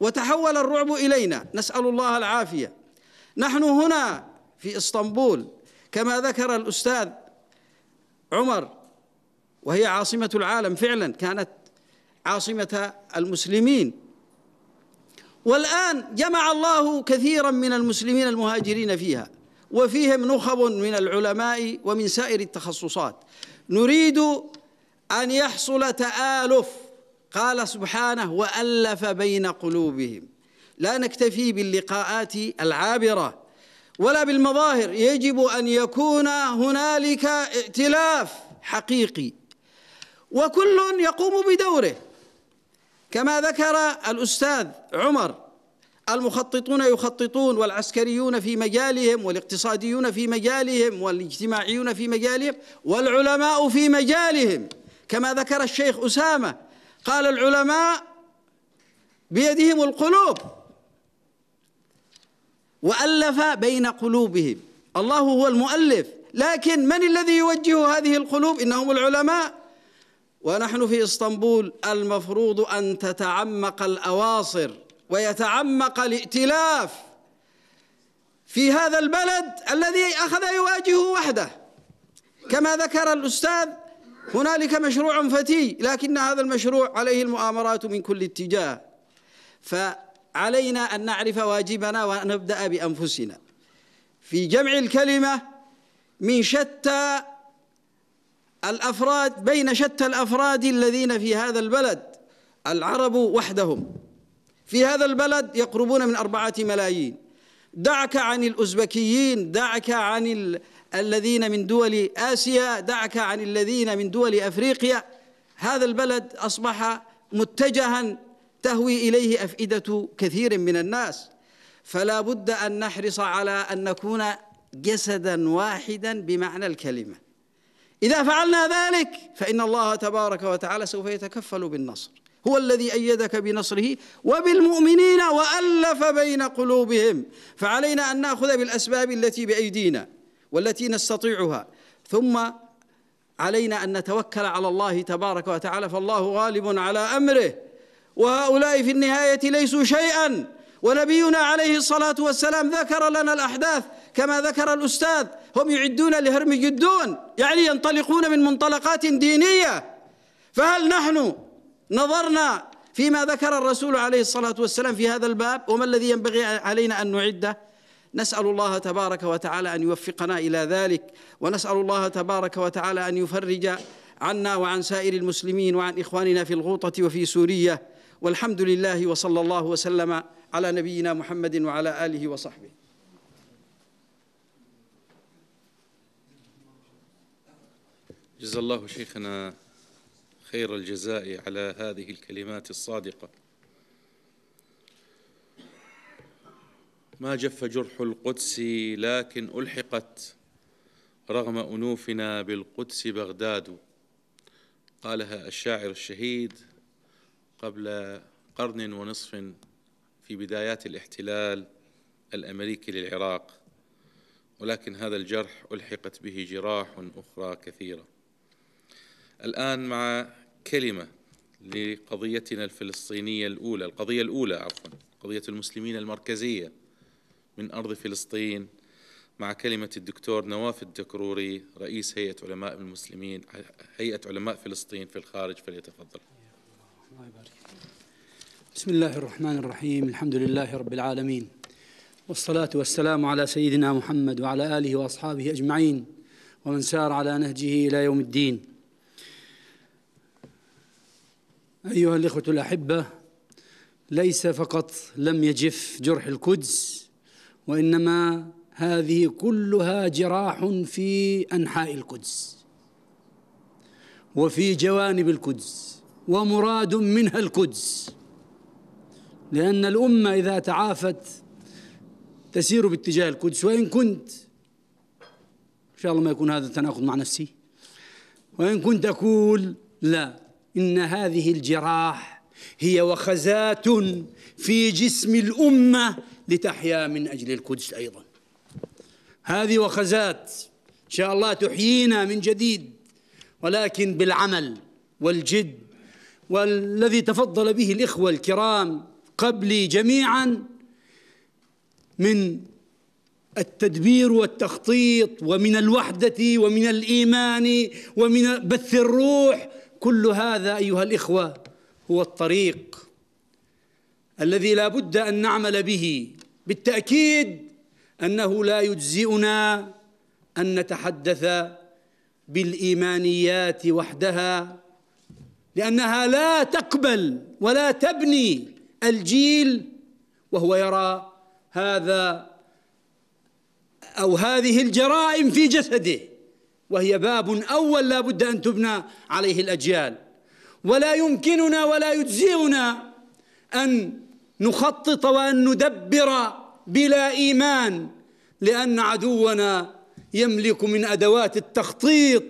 وتحول الرعب إلينا نسأل الله العافية نحن هنا في إسطنبول كما ذكر الأستاذ عمر وهي عاصمة العالم فعلا كانت عاصمة المسلمين والآن جمع الله كثيرا من المسلمين المهاجرين فيها وفيهم نخب من العلماء ومن سائر التخصصات نريد أن يحصل تآلف قال سبحانه وألف بين قلوبهم لا نكتفي باللقاءات العابره ولا بالمظاهر يجب أن يكون هنالك ائتلاف حقيقي وكل يقوم بدوره كما ذكر الأستاذ عمر المخططون يخططون والعسكريون في مجالهم والاقتصاديون في مجالهم والاجتماعيون في مجالهم والعلماء في مجالهم كما ذكر الشيخ أسامة قال العلماء بيدهم القلوب وألف بين قلوبهم الله هو المؤلف لكن من الذي يوجه هذه القلوب إنهم العلماء ونحن في إسطنبول المفروض أن تتعمق الأواصر ويتعمق الائتلاف في هذا البلد الذي أخذ يواجهه وحده كما ذكر الأستاذ هنالك مشروع فتي لكن هذا المشروع عليه المؤامرات من كل اتجاه ف علينا أن نعرف واجبنا ونبدأ بأنفسنا في جمع الكلمة من شتى الأفراد بين شتى الأفراد الذين في هذا البلد العرب وحدهم في هذا البلد يقربون من أربعة ملايين دعك عن الأوزبكيين دعك عن الذين من دول آسيا دعك عن الذين من دول أفريقيا هذا البلد أصبح متجها تهوي إليه أفئدة كثير من الناس فلا بد أن نحرص على أن نكون جسدا واحدا بمعنى الكلمة إذا فعلنا ذلك فإن الله تبارك وتعالى سوف يتكفل بالنصر هو الذي أيدك بنصره وبالمؤمنين وألف بين قلوبهم فعلينا أن نأخذ بالأسباب التي بأيدينا والتي نستطيعها ثم علينا أن نتوكل على الله تبارك وتعالى فالله غالب على أمره وهؤلاء في النهاية ليسوا شيئا ونبينا عليه الصلاة والسلام ذكر لنا الأحداث كما ذكر الأستاذ هم يعدون لهرمجدون جدون يعني ينطلقون من منطلقات دينية فهل نحن نظرنا فيما ذكر الرسول عليه الصلاة والسلام في هذا الباب وما الذي ينبغي علينا أن نعده نسأل الله تبارك وتعالى أن يوفقنا إلى ذلك ونسأل الله تبارك وتعالى أن يفرج عنا وعن سائر المسلمين وعن إخواننا في الغوطة وفي سوريا والحمد لله وصلى الله وسلم على نبينا محمد وعلى آله وصحبه جزا الله شيخنا خير الجزاء على هذه الكلمات الصادقة ما جف جرح القدس لكن ألحقت رغم أنوفنا بالقدس بغداد قالها الشاعر الشهيد قبل قرن ونصف في بدايات الاحتلال الامريكي للعراق ولكن هذا الجرح الحقت به جراح اخرى كثيره الان مع كلمه لقضيتنا الفلسطينيه الاولى القضيه الاولى عفوا قضيه المسلمين المركزيه من ارض فلسطين مع كلمه الدكتور نواف الدكروري رئيس هيئه علماء المسلمين هيئه علماء فلسطين في الخارج فليتفضل بسم الله الرحمن الرحيم الحمد لله رب العالمين والصلاة والسلام على سيدنا محمد وعلى آله وأصحابه أجمعين ومن سار على نهجه إلى يوم الدين أيها الإخوة الأحبة ليس فقط لم يجف جرح القدس وإنما هذه كلها جراح في أنحاء القدس وفي جوانب القدس ومراد منها القدس لأن الأمة إذا تعافت تسير باتجاه القدس وإن كنت إن شاء الله ما يكون هذا التناقض مع نفسي وإن كنت أقول لا إن هذه الجراح هي وخزات في جسم الأمة لتحيا من أجل القدس أيضا هذه وخزات إن شاء الله تحيينا من جديد ولكن بالعمل والجد والذي تفضل به الإخوة الكرام قبلي جميعا من التدبير والتخطيط ومن الوحدة ومن الإيمان ومن بث الروح كل هذا أيها الإخوة هو الطريق الذي لا بد أن نعمل به بالتأكيد أنه لا يجزئنا أن نتحدث بالإيمانيات وحدها لأنها لا تقبل ولا تبني الجيل وهو يرى هذا أو هذه الجرائم في جسده وهي باب أول لا بد أن تبنى عليه الأجيال ولا يمكننا ولا يجزئنا أن نخطط وأن ندبر بلا إيمان لأن عدونا يملك من أدوات التخطيط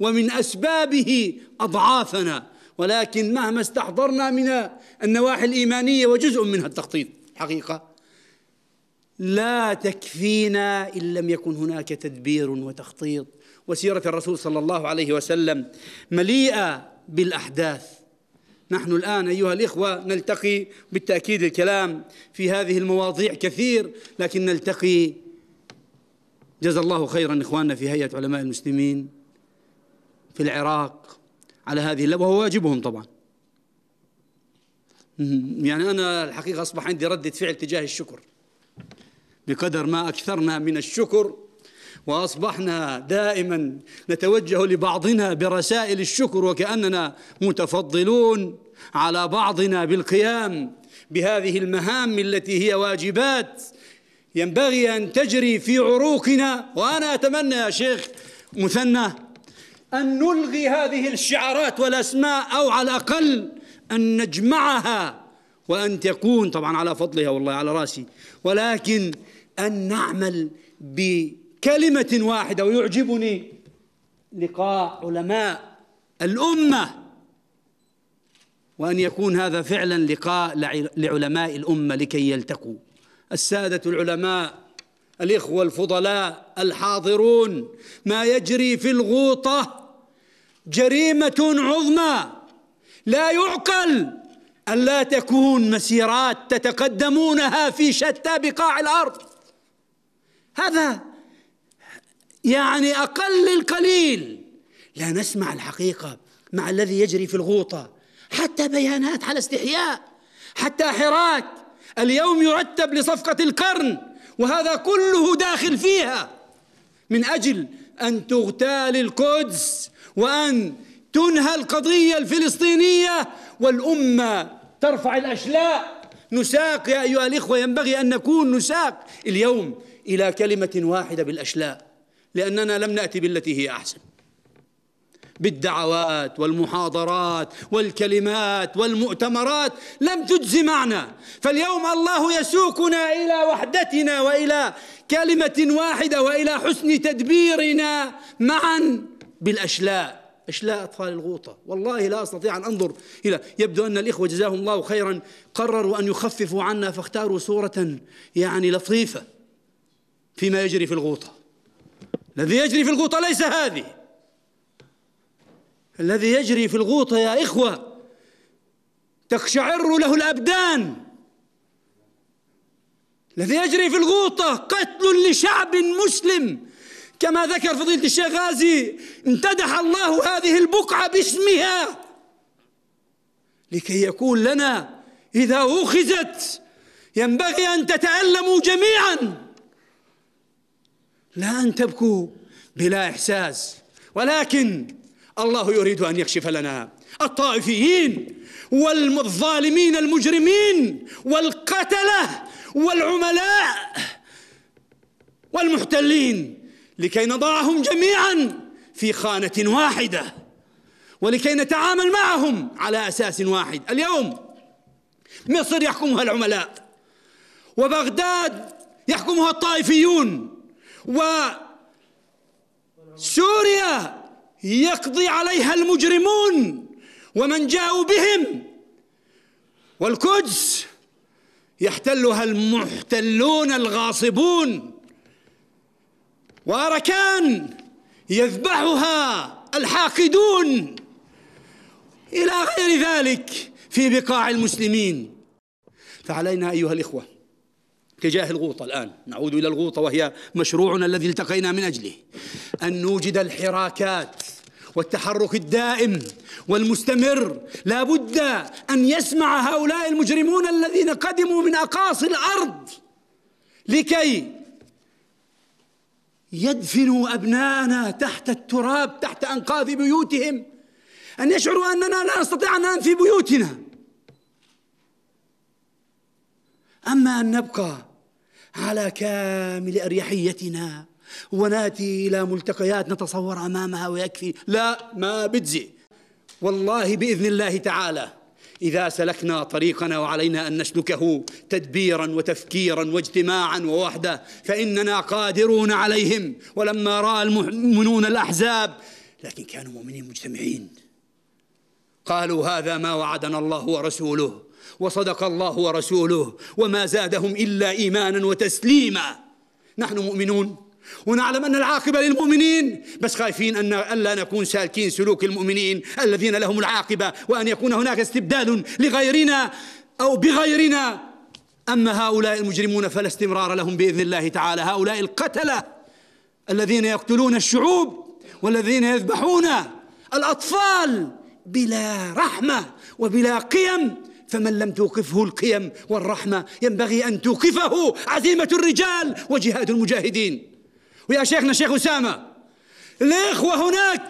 ومن أسبابه أضعافنا ولكن مهما استحضرنا من النواحي الإيمانية وجزء منها التخطيط حقيقة لا تكفينا إن لم يكن هناك تدبير وتخطيط وسيرة الرسول صلى الله عليه وسلم مليئة بالأحداث نحن الآن أيها الإخوة نلتقي بالتأكيد الكلام في هذه المواضيع كثير لكن نلتقي جزا الله خيرا إخواننا في هيئة علماء المسلمين في العراق على هذه اللب وهو واجبهم طبعا يعني أنا الحقيقة أصبح عندي ردة فعل تجاه الشكر بقدر ما أكثرنا من الشكر واصبحنا دائما نتوجه لبعضنا برسائل الشكر وكاننا متفضلون على بعضنا بالقيام بهذه المهام التي هي واجبات ينبغي ان تجري في عروقنا وانا اتمنى يا شيخ مثنى أن نلغي هذه الشعارات والأسماء أو على الأقل أن نجمعها وأن تكون طبعا على فضلها والله على رأسي ولكن أن نعمل بكلمة واحدة ويعجبني لقاء علماء الأمة وأن يكون هذا فعلا لقاء لعلماء الأمة لكي يلتقوا السادة العلماء الإخوة الفضلاء الحاضرون ما يجري في الغوطة جريمة عظمى لا يعقل ألا تكون مسيرات تتقدمونها في شتى بقاع الأرض هذا يعني أقل القليل لا نسمع الحقيقة مع الذي يجري في الغوطة حتى بيانات على استحياء حتى حراك اليوم يرتب لصفقة القرن وهذا كله داخل فيها من أجل أن تغتال القدس وأن تنهى القضية الفلسطينية والأمة ترفع الأشلاء نساق يا أيها الإخوة ينبغي أن نكون نساق اليوم إلى كلمة واحدة بالأشلاء لأننا لم نأتي بالتي هي أحسن بالدعوات والمحاضرات والكلمات والمؤتمرات لم تجزِ معنا فاليوم الله يسوقنا الى وحدتنا والى كلمه واحده والى حسن تدبيرنا معا بالاشلاء اشلاء اطفال الغوطه والله لا استطيع ان انظر الى يبدو ان الاخوه جزاهم الله خيرا قرروا ان يخففوا عنا فاختاروا صوره يعني لطيفه فيما يجري في الغوطه الذي يجري في الغوطه ليس هذه الذي يجري في الغوطة يا إخوة تقشعر له الأبدان الذي يجري في الغوطة قتل لشعب مسلم كما ذكر فضيلة الشيخ غازي امتدح الله هذه البقعة باسمها لكي يكون لنا إذا أخذت ينبغي أن تتألموا جميعا لا أن تبكوا بلا إحساس ولكن الله يريد ان يكشف لنا الطائفيين والظالمين المجرمين والقتله والعملاء والمحتلين لكي نضعهم جميعا في خانه واحده ولكي نتعامل معهم على اساس واحد اليوم مصر يحكمها العملاء وبغداد يحكمها الطائفيون وسوريا يقضي عليها المجرمون ومن جاءوا بهم والقدس يحتلها المحتلون الغاصبون واركان يذبحها الحاقدون الى غير ذلك في بقاع المسلمين فعلينا ايها الاخوه تجاه الغوطة الآن نعود إلى الغوطة وهي مشروعنا الذي التقينا من أجله أن نوجد الحراكات والتحرك الدائم والمستمر لا بد أن يسمع هؤلاء المجرمون الذين قدموا من أقاصي الأرض لكي يدفنوا أبنائنا تحت التراب تحت أنقاض بيوتهم أن يشعروا أننا لا نستطيع أن ننفي بيوتنا أما أن نبقى على كامل أريحيتنا وناتي إلى ملتقيات نتصور أمامها ويكفي لا ما بتزي والله بإذن الله تعالى إذا سلكنا طريقنا وعلينا أن نسلكه تدبيرا وتفكيرا واجتماعا ووحدة فإننا قادرون عليهم ولما رأى المؤمنون الأحزاب لكن كانوا مؤمنين مجتمعين قالوا هذا ما وعدنا الله ورسوله وصدق الله ورسوله وما زادهم إلا إيمانا وتسليما نحن مؤمنون ونعلم أن العاقبة للمؤمنين بس خايفين أن ألا نكون سالكين سلوك المؤمنين الذين لهم العاقبة وأن يكون هناك استبدال لغيرنا أو بغيرنا أما هؤلاء المجرمون فلا استمرار لهم بإذن الله تعالى هؤلاء القتلة الذين يقتلون الشعوب والذين يذبحون الأطفال بلا رحمة وبلا قيم فمن لم توقفه القيم والرحمة ينبغي أن توقفه عزيمة الرجال وجهاد المجاهدين ويا شيخنا شيخ أسامة الإخوة هناك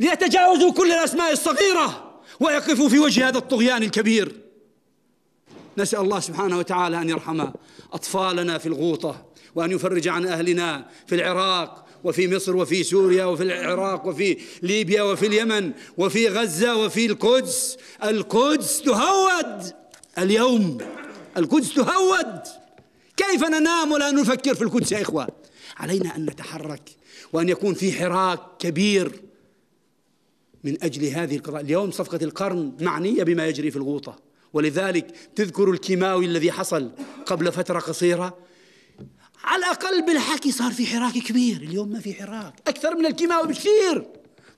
ليتجاوزوا كل الأسماء الصغيرة ويقفوا في وجه هذا الطغيان الكبير نسأل الله سبحانه وتعالى أن يرحم أطفالنا في الغوطة وأن يفرج عن أهلنا في العراق وفي مصر وفي سوريا وفي العراق وفي ليبيا وفي اليمن وفي غزة وفي القدس القدس تهود اليوم القدس تهود كيف ننام ولا نفكر في القدس يا إخوة علينا أن نتحرك وأن يكون في حراك كبير من أجل هذه القضاء اليوم صفقة القرن معنية بما يجري في الغوطة ولذلك تذكر الكيماوي الذي حصل قبل فترة قصيرة على الأقل بالحكي صار في حراك كبير اليوم ما في حراك أكثر من الكيماوي بكثير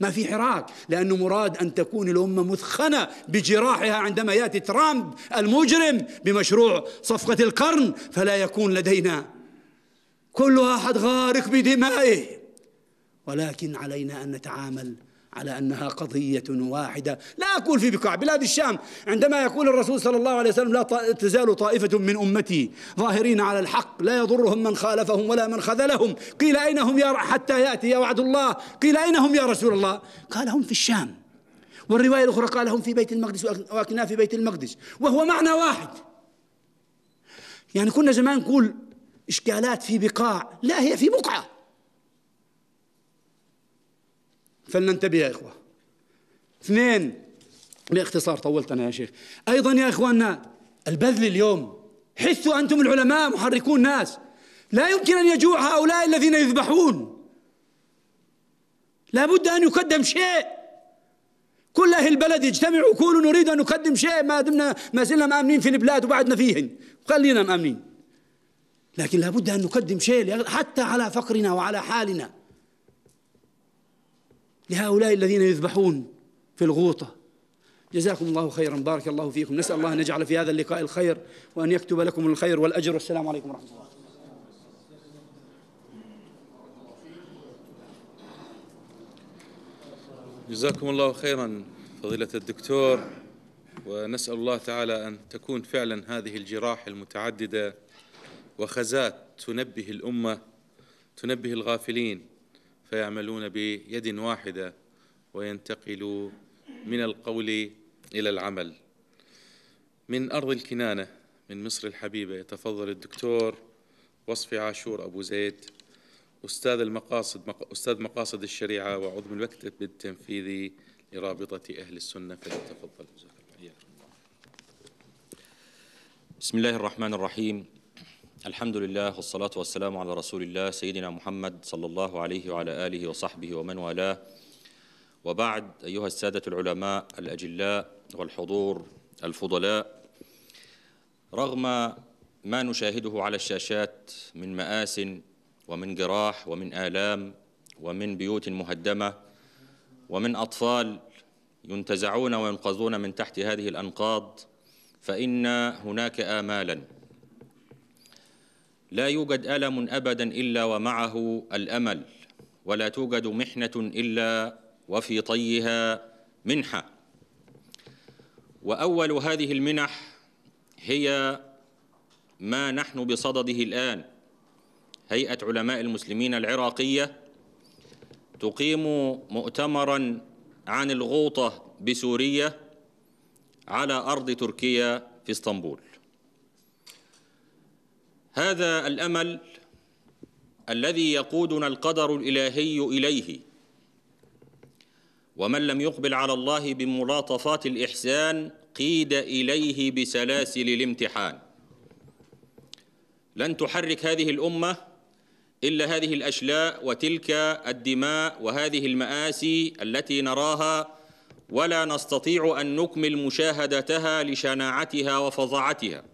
ما في حراك لأنه مراد أن تكون الأمة مثخنة بجراحها عندما يأتي ترامب المجرم بمشروع صفقة القرن فلا يكون لدينا كل واحد غارق بدمائه ولكن علينا أن نتعامل على أنها قضية واحدة لا أقول في بقاع بلاد الشام عندما يقول الرسول صلى الله عليه وسلم لا تزال طائفة من أمتي ظاهرين على الحق لا يضرهم من خالفهم ولا من خذلهم قيل أين هم يا حتى يأتي يا وعد الله قيل أين هم يا رسول الله قال هم في الشام والرواية الأخرى قال هم في بيت المقدس وأكنا في بيت المقدس وهو معنى واحد يعني كنا زمان نقول إشكالات في بقاع لا هي في بقعة فلننتبه يا إخوة اثنين باختصار طولت أنا يا شيخ أيضا يا إخواننا البذل اليوم حثوا أنتم العلماء محركون الناس لا يمكن أن يجوع هؤلاء الذين يذبحون لا بد أن يقدم شيء كل أهل البلد اجتمعوا كلوا نريد أن نقدم شيء ما دمنا ما زلنا مآمنين في البلاد وبعدنا فيهن خلينا مآمنين لكن لابد أن نقدم شيء حتى على فقرنا وعلى حالنا لهؤلاء الذين يذبحون في الغوطة جزاكم الله خيرا بارك الله فيكم نسأل الله أن يجعل في هذا اللقاء الخير وأن يكتب لكم الخير والأجر والسلام عليكم ورحمة الله جزاكم الله خيرا فضيلة الدكتور ونسأل الله تعالى أن تكون فعلا هذه الجراح المتعددة وخزات تنبه الأمة تنبه الغافلين فيعملون بيد واحدة وينتقلوا من القول إلى العمل من أرض الكنانة من مصر الحبيبة يتفضل الدكتور وصفي عاشور أبو زيد أستاذ المقاصد أستاذ مقاصد الشريعة وعضو المكتب التنفيذي لرابطة أهل السنة فليتفضل بسم الله الرحمن الرحيم الحمد لله والصلاة والسلام على رسول الله سيدنا محمد صلى الله عليه وعلى آله وصحبه ومن والاه وبعد أيها السادة العلماء الأجلاء والحضور الفضلاء رغم ما نشاهده على الشاشات من مآس ومن جراح ومن آلام ومن بيوت مهدمة ومن أطفال ينتزعون وينقذون من تحت هذه الأنقاض فإن هناك آمالاً لا يوجد ألم أبدا إلا ومعه الأمل ولا توجد محنة إلا وفي طيها منحة وأول هذه المنح هي ما نحن بصدده الآن هيئة علماء المسلمين العراقية تقيم مؤتمرا عن الغوطة بسوريا على أرض تركيا في اسطنبول هذا الأمل الذي يقودنا القدر الإلهي إليه ومن لم يقبل على الله بملاطفات الإحسان قيد إليه بسلاسل الامتحان لن تحرك هذه الأمة إلا هذه الأشلاء وتلك الدماء وهذه المآسي التي نراها ولا نستطيع أن نكمل مشاهدتها لشناعتها وفظاعتها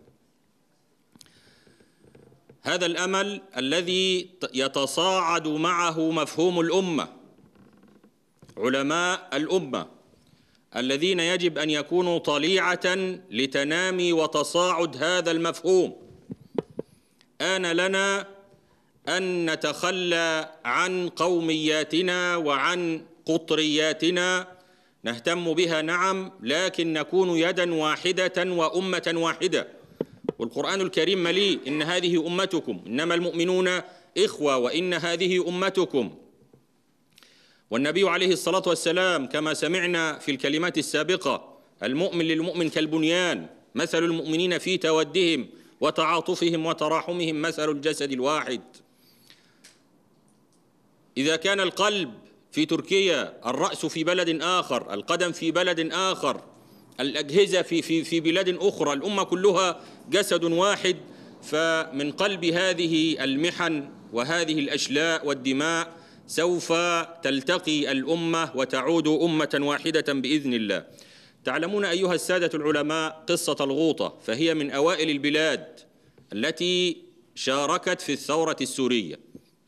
هذا الامل الذي يتصاعد معه مفهوم الامه علماء الامه الذين يجب ان يكونوا طليعه لتنامي وتصاعد هذا المفهوم ان لنا ان نتخلى عن قومياتنا وعن قطرياتنا نهتم بها نعم لكن نكون يدا واحده وامه واحده والقرآن الكريم مليء إن هذه أمتكم إنما المؤمنون إخوة وإن هذه أمتكم والنبي عليه الصلاة والسلام كما سمعنا في الكلمات السابقة المؤمن للمؤمن كالبنيان مثل المؤمنين في تودهم وتعاطفهم وتراحمهم مثل الجسد الواحد إذا كان القلب في تركيا الرأس في بلد آخر القدم في بلد آخر الأجهزة في, في, في بلاد أخرى الأمة كلها جسد واحد فمن قلب هذه المحن وهذه الأشلاء والدماء سوف تلتقي الأمة وتعود أمة واحدة بإذن الله تعلمون أيها السادة العلماء قصة الغوطة فهي من أوائل البلاد التي شاركت في الثورة السورية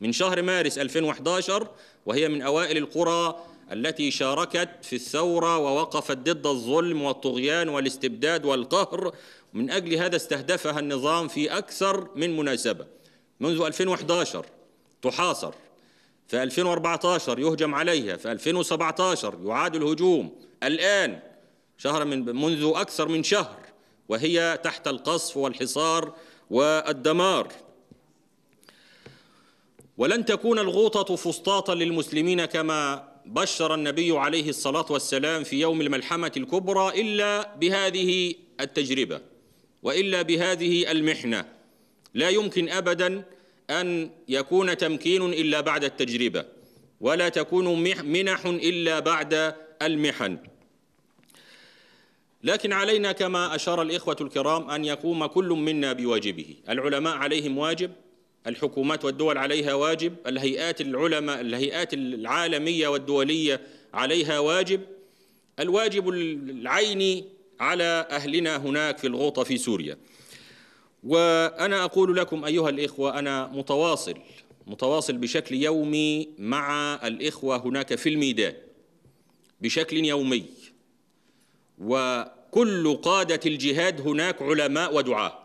من شهر مارس 2011 وهي من أوائل القرى التي شاركت في الثورة ووقفت ضد الظلم والطغيان والاستبداد والقهر من أجل هذا استهدفها النظام في أكثر من مناسبة منذ 2011 تحاصر في 2014 يهجم عليها في 2017 يعاد الهجوم الآن شهر من منذ أكثر من شهر وهي تحت القصف والحصار والدمار ولن تكون الغوطة فسطاطا للمسلمين كما بشر النبي عليه الصلاة والسلام في يوم الملحمة الكبرى إلا بهذه التجربة وإلا بهذه المحنة لا يمكن أبدا أن يكون تمكين إلا بعد التجربة ولا تكون منح إلا بعد المحن لكن علينا كما أشار الإخوة الكرام أن يقوم كل منا بواجبه العلماء عليهم واجب الحكومات والدول عليها واجب الهيئات العلماء الهيئات العالمية والدولية عليها واجب الواجب العيني على أهلنا هناك في الغوطة في سوريا وأنا أقول لكم أيها الإخوة أنا متواصل متواصل بشكل يومي مع الإخوة هناك في الميدان بشكل يومي وكل قادة الجهاد هناك علماء ودعاة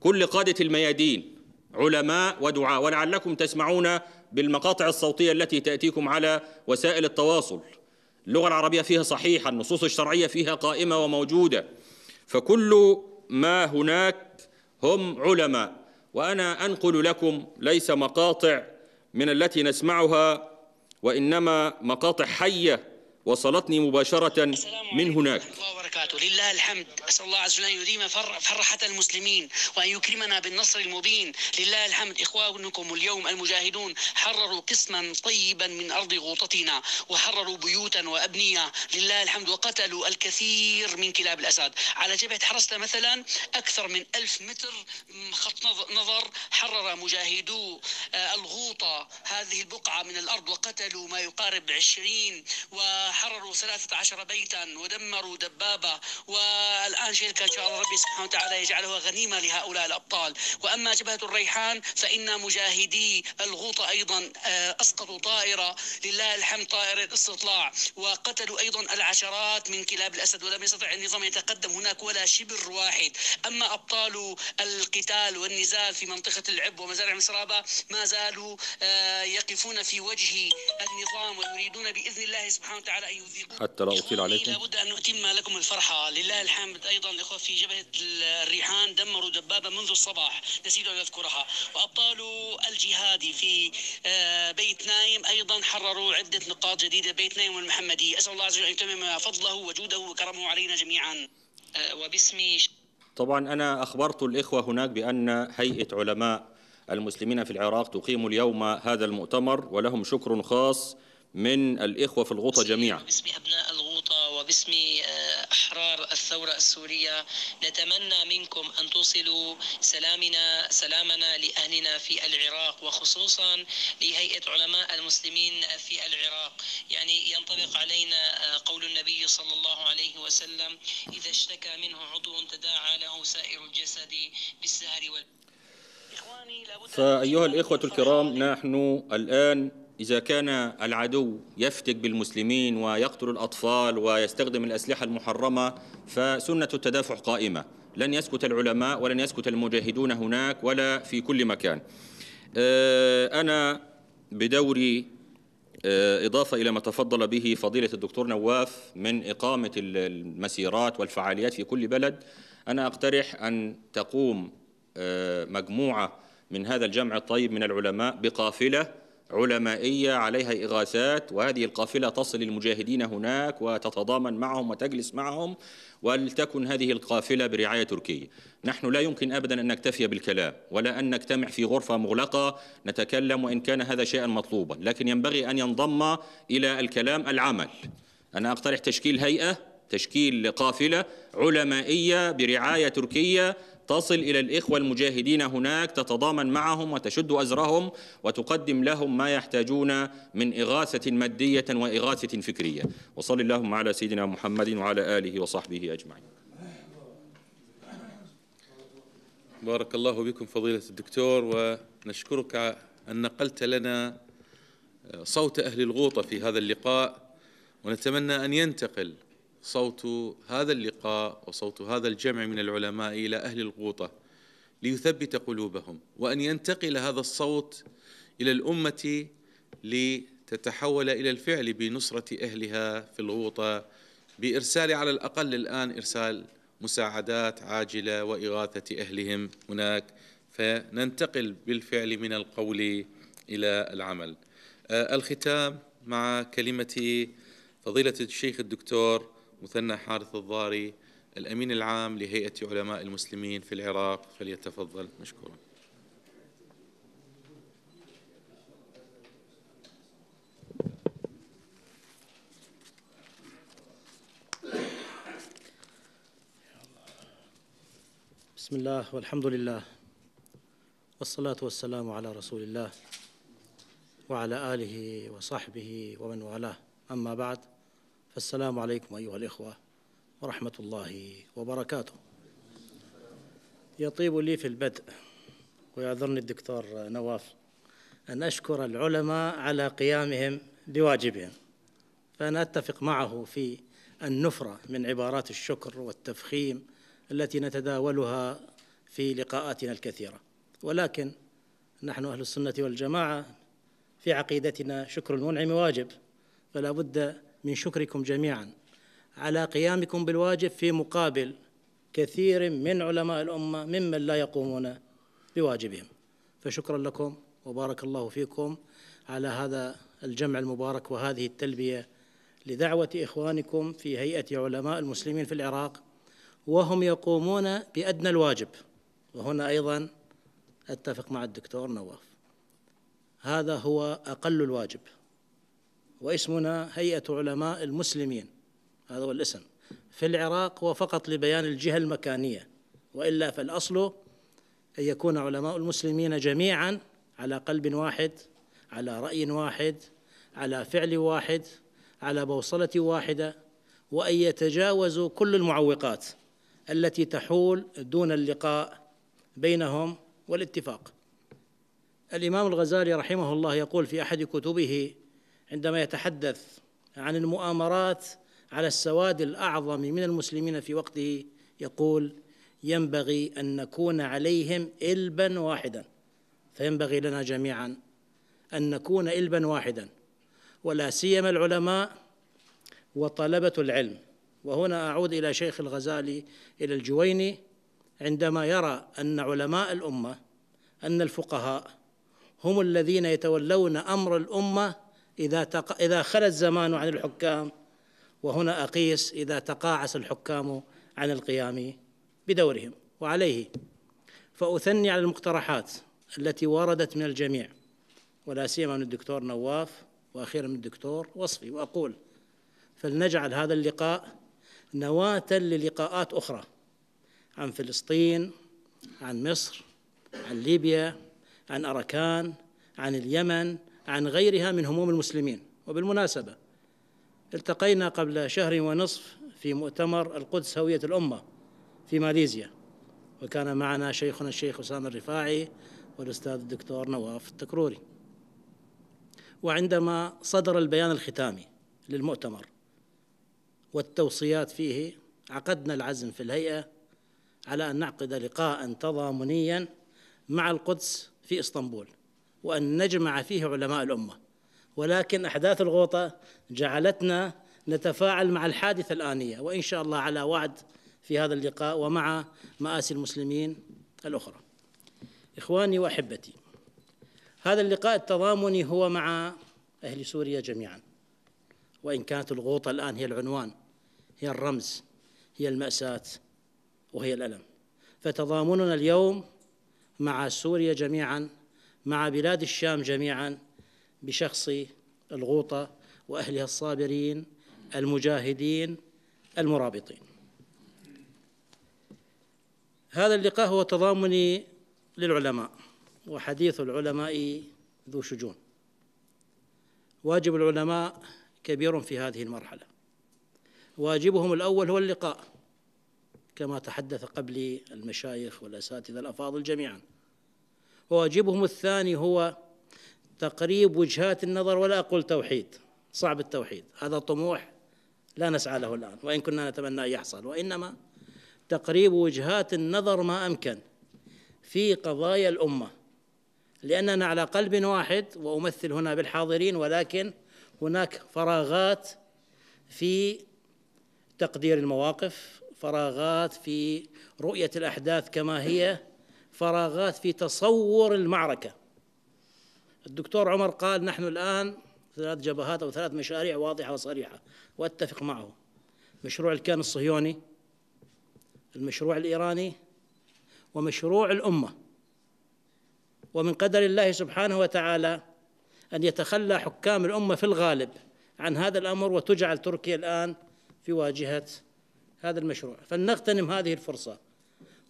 كل قادة الميادين علماء ودعاء ولعلكم تسمعون بالمقاطع الصوتية التي تأتيكم على وسائل التواصل اللغة العربية فيها صحيحة النصوص الشرعية فيها قائمة وموجودة فكل ما هناك هم علماء وأنا أنقل لكم ليس مقاطع من التي نسمعها وإنما مقاطع حية وصلتني مباشرة من هناك الله وبركاته لله الحمد أسأل الله عز وجل أن يديم فرحة المسلمين وأن يكرمنا بالنصر المبين لله الحمد إخوانكم اليوم المجاهدون حرروا قسما طيبا من أرض غوطتنا وحرروا بيوتا وأبنية لله الحمد وقتلوا الكثير من كلاب الأسد على جبهة حرستا مثلا أكثر من ألف متر خط نظر حرر مجاهدو آه، الغوطة هذه البقعة من الأرض وقتلوا ما يقارب عشرين و حرروا 13 بيتا ودمروا دبابة والآن شركة إن شاء الله ربي سبحانه وتعالى يجعلها غنيمة لهؤلاء الأبطال وأما جبهة الريحان فإن مجاهدي الغوطة أيضا آه، أسقطوا طائرة لله الحمد طائرة استطلاع وقتلوا أيضا العشرات من كلاب الأسد ولم يستطع النظام يتقدم هناك ولا شبر واحد أما أبطال القتال والنزال في منطقة العب ومزارع مسرابة ما زالوا آه، يقفون في وجه النظام ويريدون بإذن الله سبحانه وتعالى على أن يذيقوا حتى لا أطيل عليكم لابد أن أتم لكم الفرحة لله الحمد أيضا الإخوة في جبهة الريحان دمروا دبابة منذ الصباح نسيت أن أذكرها وأبطال الجهاد في آه، بيت نايم أيضا حرروا عدة نقاط جديدة بيت نايم والمحمدي أسأل الله عز وجل أن يتمم فضله وجوده وكرمه علينا جميعا آه، وباسمي طبعا أنا أخبرت الإخوة هناك بأن هيئة علماء المسلمين في العراق تقيم اليوم هذا المؤتمر ولهم شكر خاص من الإخوة في الغوطة جميعا باسم أبناء الغوطة وباسم آه، أحرار الثورة السورية نتمنى منكم أن توصلوا سلامنا سلامنا لأهلنا في العراق وخصوصا لهيئة علماء المسلمين في العراق يعني ينطبق علينا آه، قول النبي صلى الله عليه وسلم إذا اشتكى منه عضو تداعى له سائر الجسد بالسهر وال فأيها الإخوة الكرام نحن الآن إذا كان العدو يفتك بالمسلمين ويقتل الأطفال ويستخدم الأسلحة المحرمة فسنة التدافع قائمة لن يسكت العلماء ولن يسكت المجاهدون هناك ولا في كل مكان آه، أنا بدوري آه، إضافة إلى ما تفضل به فضيلة الدكتور نواف من إقامة المسيرات والفعاليات في كل بلد أنا أقترح أن تقوم آه، مجموعة من هذا الجمع الطيب من العلماء بقافلة علمائية عليها إغاثات وهذه القافلة تصل المجاهدين هناك وتتضامن معهم وتجلس معهم ولتكن هذه القافلة برعاية تركية نحن لا يمكن أبدا أن نكتفي بالكلام ولا أن نجتمع في غرفة مغلقة نتكلم وإن كان هذا شيئا مطلوبا لكن ينبغي أن ينضم إلى الكلام العمل أنا أقترح تشكيل هيئة تشكيل قافلة علمائية برعاية تركية تصل إلى الإخوة المجاهدين هناك تتضامن معهم وتشد أزرهم وتقدم لهم ما يحتاجون من إغاثة مادية وإغاثة فكرية وصل اللهم على سيدنا محمد وعلى آله وصحبه أجمعين بارك الله بكم فضيلة الدكتور ونشكرك أن نقلت لنا صوت أهل الغوطة في هذا اللقاء ونتمنى أن ينتقل صوت هذا اللقاء وصوت هذا الجمع من العلماء إلى أهل الغوطة ليثبت قلوبهم وأن ينتقل هذا الصوت إلى الأمة لتتحول إلى الفعل بنصرة أهلها في الغوطة بإرسال على الأقل الآن إرسال مساعدات عاجلة وإغاثة أهلهم هناك فننتقل بالفعل من القول إلى العمل آه، الختام مع كلمة فضيلة الشيخ الدكتور مثنى حارث الضاري الأمين العام لهيئة علماء المسلمين في العراق فليتفضل مشكورا بسم الله والحمد لله والصلاة والسلام على رسول الله وعلى آله وصحبه ومن والاه أما بعد فالسلام عليكم أيها الإخوة ورحمة الله وبركاته يطيب لي في البدء ويعذرني الدكتور نواف أن أشكر العلماء على قيامهم بواجبهم فأنا أتفق معه في النفرة من عبارات الشكر والتفخيم التي نتداولها في لقاءاتنا الكثيرة ولكن نحن أهل السنة والجماعة في عقيدتنا شكر المنعم واجب فلا بد من شكركم جميعا على قيامكم بالواجب في مقابل كثير من علماء الأمة ممن لا يقومون بواجبهم فشكرا لكم وبارك الله فيكم على هذا الجمع المبارك وهذه التلبية لدعوة إخوانكم في هيئة علماء المسلمين في العراق وهم يقومون بأدنى الواجب وهنا أيضا أتفق مع الدكتور نواف هذا هو أقل الواجب واسمنا هيئة علماء المسلمين هذا هو الاسم في العراق هو فقط لبيان الجهة المكانية وإلا فالأصل أن يكون علماء المسلمين جميعا على قلب واحد على رأي واحد على فعل واحد على بوصلة واحدة وأن يتجاوزوا كل المعوقات التي تحول دون اللقاء بينهم والاتفاق الإمام الغزالي رحمه الله يقول في أحد كتبه عندما يتحدث عن المؤامرات على السواد الاعظم من المسلمين في وقته يقول ينبغي ان نكون عليهم البا واحدا فينبغي لنا جميعا ان نكون البا واحدا ولا سيما العلماء وطلبه العلم وهنا اعود الى شيخ الغزالي الى الجويني عندما يرى ان علماء الامه ان الفقهاء هم الذين يتولون امر الامه إذا, تق... إذا خل الزمان عن الحكام وهنا أقيس إذا تقاعس الحكام عن القيام بدورهم وعليه فأثني على المقترحات التي وردت من الجميع ولا سيما من الدكتور نواف وأخيرا من الدكتور وصفي وأقول فلنجعل هذا اللقاء نواة للقاءات أخرى عن فلسطين عن مصر عن ليبيا عن أركان عن اليمن عن غيرها من هموم المسلمين وبالمناسبة التقينا قبل شهر ونصف في مؤتمر القدس هوية الأمة في ماليزيا وكان معنا شيخنا الشيخ أسامة الرفاعي والأستاذ الدكتور نواف التكروري وعندما صدر البيان الختامي للمؤتمر والتوصيات فيه عقدنا العزم في الهيئة على أن نعقد لقاء تضامنيا مع القدس في إسطنبول وأن نجمع فيه علماء الأمة ولكن أحداث الغوطة جعلتنا نتفاعل مع الحادثة الآنية وإن شاء الله على وعد في هذا اللقاء ومع مآسي المسلمين الأخرى إخواني وأحبتي هذا اللقاء التضامني هو مع أهل سوريا جميعا وإن كانت الغوطة الآن هي العنوان هي الرمز هي المأساة وهي الألم فتضامننا اليوم مع سوريا جميعا مع بلاد الشام جميعا بشخص الغوطة وأهلها الصابرين المجاهدين المرابطين هذا اللقاء هو تضامني للعلماء وحديث العلماء ذو شجون واجب العلماء كبير في هذه المرحلة واجبهم الأول هو اللقاء كما تحدث قبلي المشايخ والأساتذة الأفاضل جميعا وواجبهم الثاني هو تقريب وجهات النظر ولا أقول توحيد صعب التوحيد هذا طموح لا نسعى له الآن وإن كنا نتمنى أن يحصل وإنما تقريب وجهات النظر ما أمكن في قضايا الأمة لأننا على قلب واحد وأمثل هنا بالحاضرين ولكن هناك فراغات في تقدير المواقف فراغات في رؤية الأحداث كما هي فراغات في تصور المعركة الدكتور عمر قال نحن الآن ثلاث جبهات أو ثلاث مشاريع واضحة وصريحة وأتفق معه مشروع الكيان الصهيوني المشروع الإيراني ومشروع الأمة ومن قدر الله سبحانه وتعالى أن يتخلى حكام الأمة في الغالب عن هذا الأمر وتجعل تركيا الآن في واجهة هذا المشروع فلنغتنم هذه الفرصة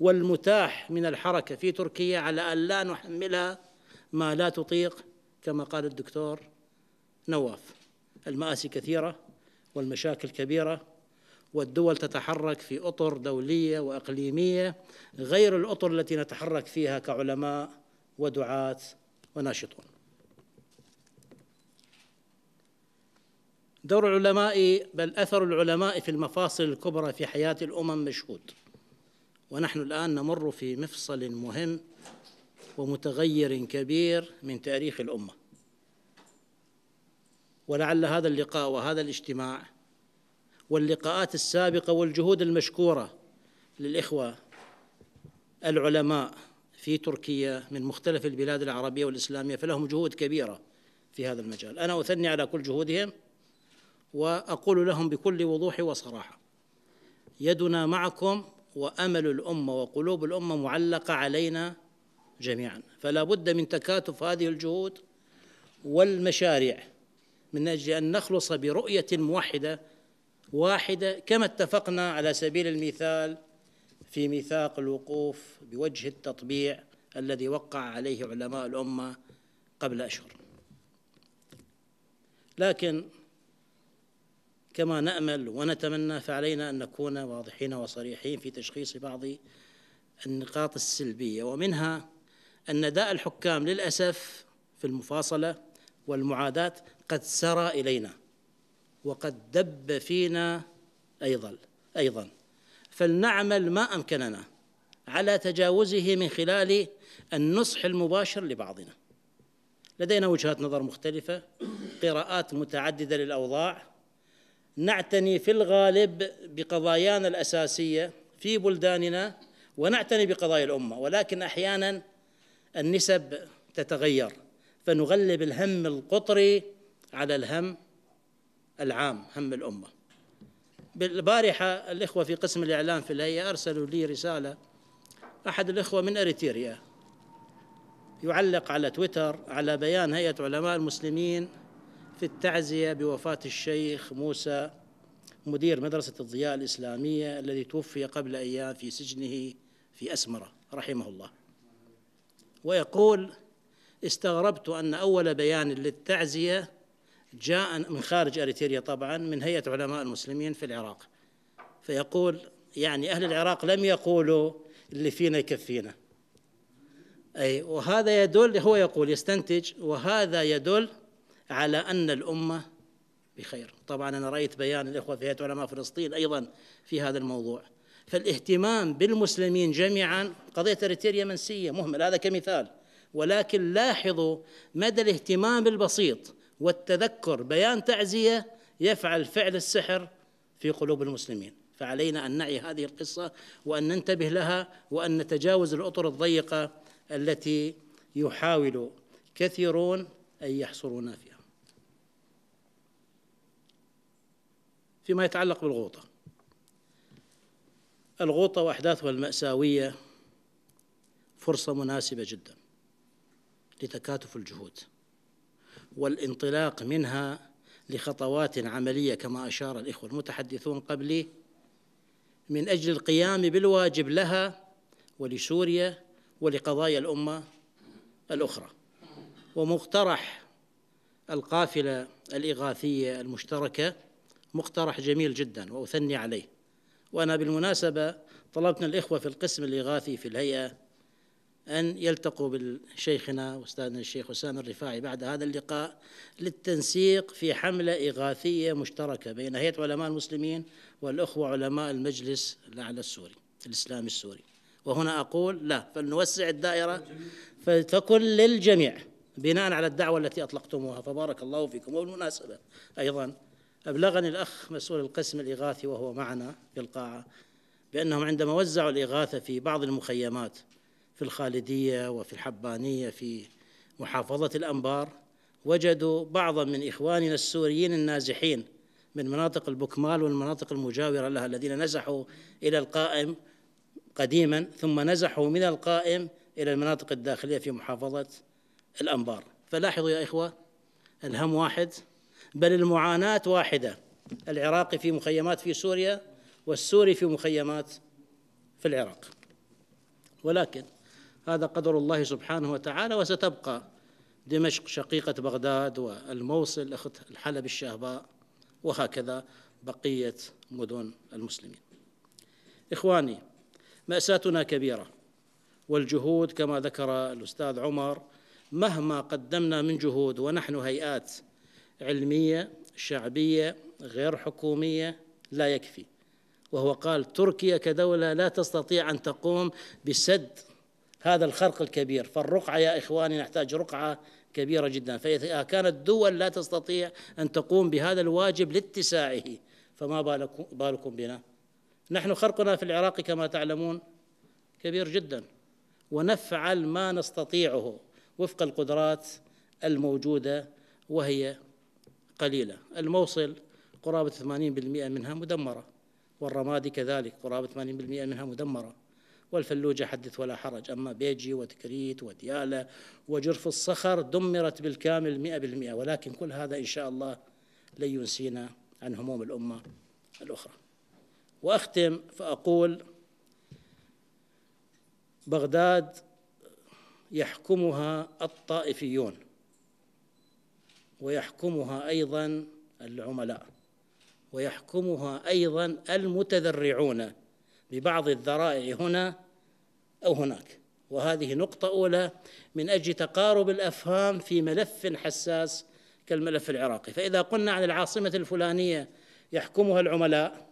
والمتاح من الحركة في تركيا على أن لا نحملها ما لا تطيق كما قال الدكتور نواف المآسي كثيرة والمشاكل كبيرة والدول تتحرك في أطر دولية وإقليمية غير الأطر التي نتحرك فيها كعلماء ودعاة وناشطون دور العلماء بل أثر العلماء في المفاصل الكبرى في حياة الأمم مشهود ونحن الآن نمر في مفصل مهم ومتغير كبير من تاريخ الأمة ولعل هذا اللقاء وهذا الاجتماع واللقاءات السابقة والجهود المشكورة للإخوة العلماء في تركيا من مختلف البلاد العربية والإسلامية فلهم جهود كبيرة في هذا المجال أنا أثني على كل جهودهم وأقول لهم بكل وضوح وصراحة يدنا معكم وامل الامه وقلوب الامه معلقه علينا جميعا فلا بد من تكاتف هذه الجهود والمشاريع من اجل ان نخلص برؤيه موحده واحده كما اتفقنا على سبيل المثال في ميثاق الوقوف بوجه التطبيع الذي وقع عليه علماء الامه قبل اشهر لكن كما نامل ونتمنى فعلينا ان نكون واضحين وصريحين في تشخيص بعض النقاط السلبيه ومنها ان داء الحكام للاسف في المفاصله والمعاداه قد سرى الينا وقد دب فينا ايضا ايضا فلنعمل ما امكننا على تجاوزه من خلال النصح المباشر لبعضنا لدينا وجهات نظر مختلفه قراءات متعدده للاوضاع نعتني في الغالب بقضايانا الاساسيه في بلداننا ونعتني بقضايا الامه ولكن احيانا النسب تتغير فنغلب الهم القطري على الهم العام هم الامه بالبارحه الاخوه في قسم الاعلام في الهيئه ارسلوا لي رساله احد الاخوه من اريتريا يعلق على تويتر على بيان هيئه علماء المسلمين في التعزية بوفاة الشيخ موسى مدير مدرسة الضياء الإسلامية الذي توفي قبل أيام في سجنه في أسمرة رحمه الله ويقول استغربت أن أول بيان للتعزية جاء من خارج أريتريا طبعا من هيئة علماء المسلمين في العراق فيقول يعني أهل العراق لم يقولوا اللي فينا يكفينا أي وهذا يدل هو يقول يستنتج وهذا يدل على أن الأمة بخير طبعا أنا رأيت بيان الإخوة في هيئة علماء فلسطين أيضا في هذا الموضوع فالاهتمام بالمسلمين جميعا قضية إريتريا منسية مهمل هذا كمثال ولكن لاحظوا مدى الاهتمام البسيط والتذكر بيان تعزية يفعل فعل السحر في قلوب المسلمين فعلينا أن نعي هذه القصة وأن ننتبه لها وأن نتجاوز الأطر الضيقة التي يحاول كثيرون أن يحصرونا فيها فيما يتعلق بالغوطة الغوطة وأحداثها المأساوية فرصة مناسبة جدا لتكاتف الجهود والانطلاق منها لخطوات عملية كما أشار الإخوة المتحدثون قبلي من أجل القيام بالواجب لها ولسوريا ولقضايا الأمة الأخرى ومقترح القافلة الإغاثية المشتركة مقترح جميل جدا واثني عليه وانا بالمناسبه من الاخوه في القسم الاغاثي في الهيئه ان يلتقوا بشيخنا واستاذنا الشيخ حسام الرفاعي بعد هذا اللقاء للتنسيق في حمله اغاثيه مشتركه بين هيئه علماء المسلمين والاخوه علماء المجلس الاعلى السوري الاسلامي السوري وهنا اقول لا فلنوسع الدائره فتكن للجميع بناء على الدعوه التي اطلقتموها فبارك الله فيكم وبالمناسبه ايضا أبلغني الأخ مسؤول القسم الإغاثي وهو معنا في القاعة بأنهم عندما وزعوا الإغاثة في بعض المخيمات في الخالدية وفي الحبانية في محافظة الأنبار وجدوا بعضا من إخواننا السوريين النازحين من مناطق البكمال والمناطق المجاورة لها الذين نزحوا إلى القائم قديما ثم نزحوا من القائم إلى المناطق الداخلية في محافظة الأنبار فلاحظوا يا إخوة الهم واحد بل المعاناة واحدة العراقي في مخيمات في سوريا والسوري في مخيمات في العراق ولكن هذا قدر الله سبحانه وتعالى وستبقى دمشق شقيقة بغداد والموصل أخت الحلب الشهباء وهكذا بقية مدن المسلمين إخواني مأساتنا كبيرة والجهود كما ذكر الأستاذ عمر مهما قدمنا من جهود ونحن هيئات علمية شعبية غير حكومية لا يكفي وهو قال تركيا كدولة لا تستطيع أن تقوم بسد هذا الخرق الكبير فالرقعة يا إخواني نحتاج رقعة كبيرة جدا فإذا كانت دول لا تستطيع أن تقوم بهذا الواجب لاتساعه فما بالكم بنا نحن خرقنا في العراق كما تعلمون كبير جدا ونفعل ما نستطيعه وفق القدرات الموجوده وهي قليلة الموصل قرابة 80% منها مدمرة والرمادي كذلك قرابة 80% منها مدمرة والفلوجة حدث ولا حرج أما بيجي وتكريت وديالة وجرف الصخر دمرت بالكامل 100% ولكن كل هذا إن شاء الله لن ينسينا عن هموم الأمة الأخرى وأختم فأقول بغداد يحكمها الطائفيون ويحكمها أيضا العملاء ويحكمها أيضا المتذرعون ببعض الذرائع هنا أو هناك وهذه نقطة أولى من أجل تقارب الأفهام في ملف حساس كالملف العراقي فإذا قلنا عن العاصمة الفلانية يحكمها العملاء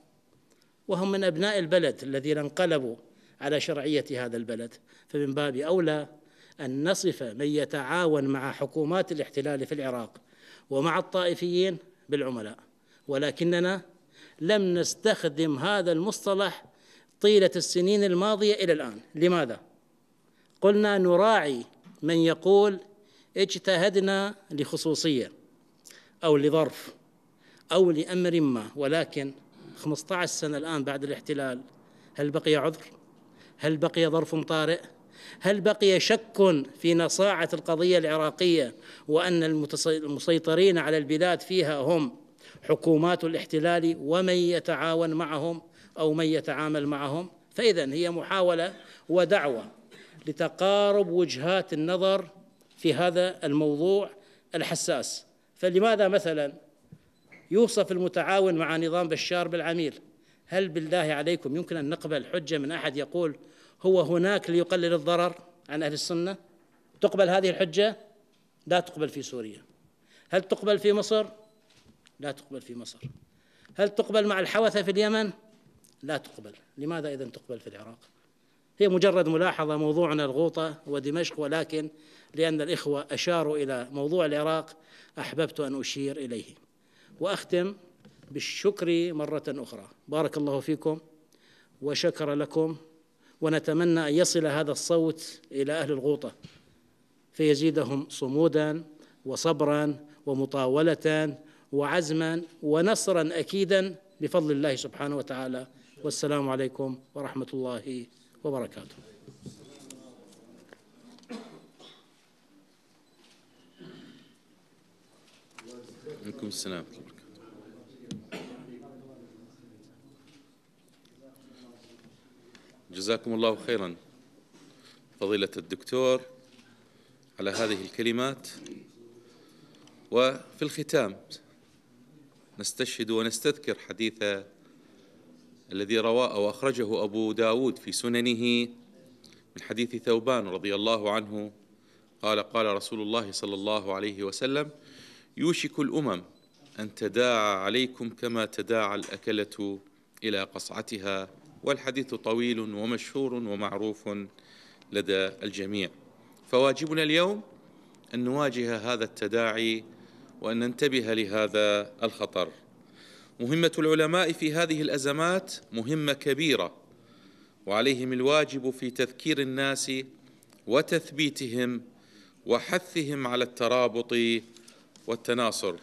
وهم من أبناء البلد الذين انقلبوا على شرعية هذا البلد فمن باب أولى أن نصف من يتعاون مع حكومات الاحتلال في العراق ومع الطائفيين بالعملاء ولكننا لم نستخدم هذا المصطلح طيلة السنين الماضية إلى الآن لماذا؟ قلنا نراعي من يقول اجتهدنا لخصوصية أو لظرف أو لأمر ما ولكن 15 سنة الآن بعد الاحتلال هل بقي عذر؟ هل بقي ظرف طارئ؟ هل بقي شك في نصاعة القضية العراقية وأن المسيطرين على البلاد فيها هم حكومات الاحتلال ومن يتعاون معهم أو من يتعامل معهم فإذا هي محاولة ودعوة لتقارب وجهات النظر في هذا الموضوع الحساس فلماذا مثلا يوصف المتعاون مع نظام بشار بالعميل هل بالله عليكم يمكن أن نقبل حجة من أحد يقول هو هناك ليقلل الضرر عن أهل السنة تقبل هذه الحجة لا تقبل في سوريا هل تقبل في مصر لا تقبل في مصر هل تقبل مع الحوثة في اليمن لا تقبل لماذا إذن تقبل في العراق هي مجرد ملاحظة موضوعنا الغوطة ودمشق ولكن لأن الإخوة أشاروا إلى موضوع العراق أحببت أن أشير إليه وأختم بالشكر مرة أخرى بارك الله فيكم وشكر لكم ونتمنى أن يصل هذا الصوت إلى أهل الغوطة فيزيدهم صمودا وصبرا ومطاولة وعزما ونصرا أكيدا بفضل الله سبحانه وتعالى والسلام عليكم ورحمة الله وبركاته عليكم السلام جزاكم الله خيرا فضيلة الدكتور على هذه الكلمات وفي الختام نستشهد ونستذكر حديث الذي رواه أو أخرجه أبو داود في سننه من حديث ثوبان رضي الله عنه قال قال رسول الله صلى الله عليه وسلم يوشك الأمم أن تداعى عليكم كما تداعى الأكلة إلى قصعتها والحديث طويل ومشهور ومعروف لدى الجميع فواجبنا اليوم أن نواجه هذا التداعي وأن ننتبه لهذا الخطر مهمة العلماء في هذه الأزمات مهمة كبيرة وعليهم الواجب في تذكير الناس وتثبيتهم وحثهم على الترابط والتناصر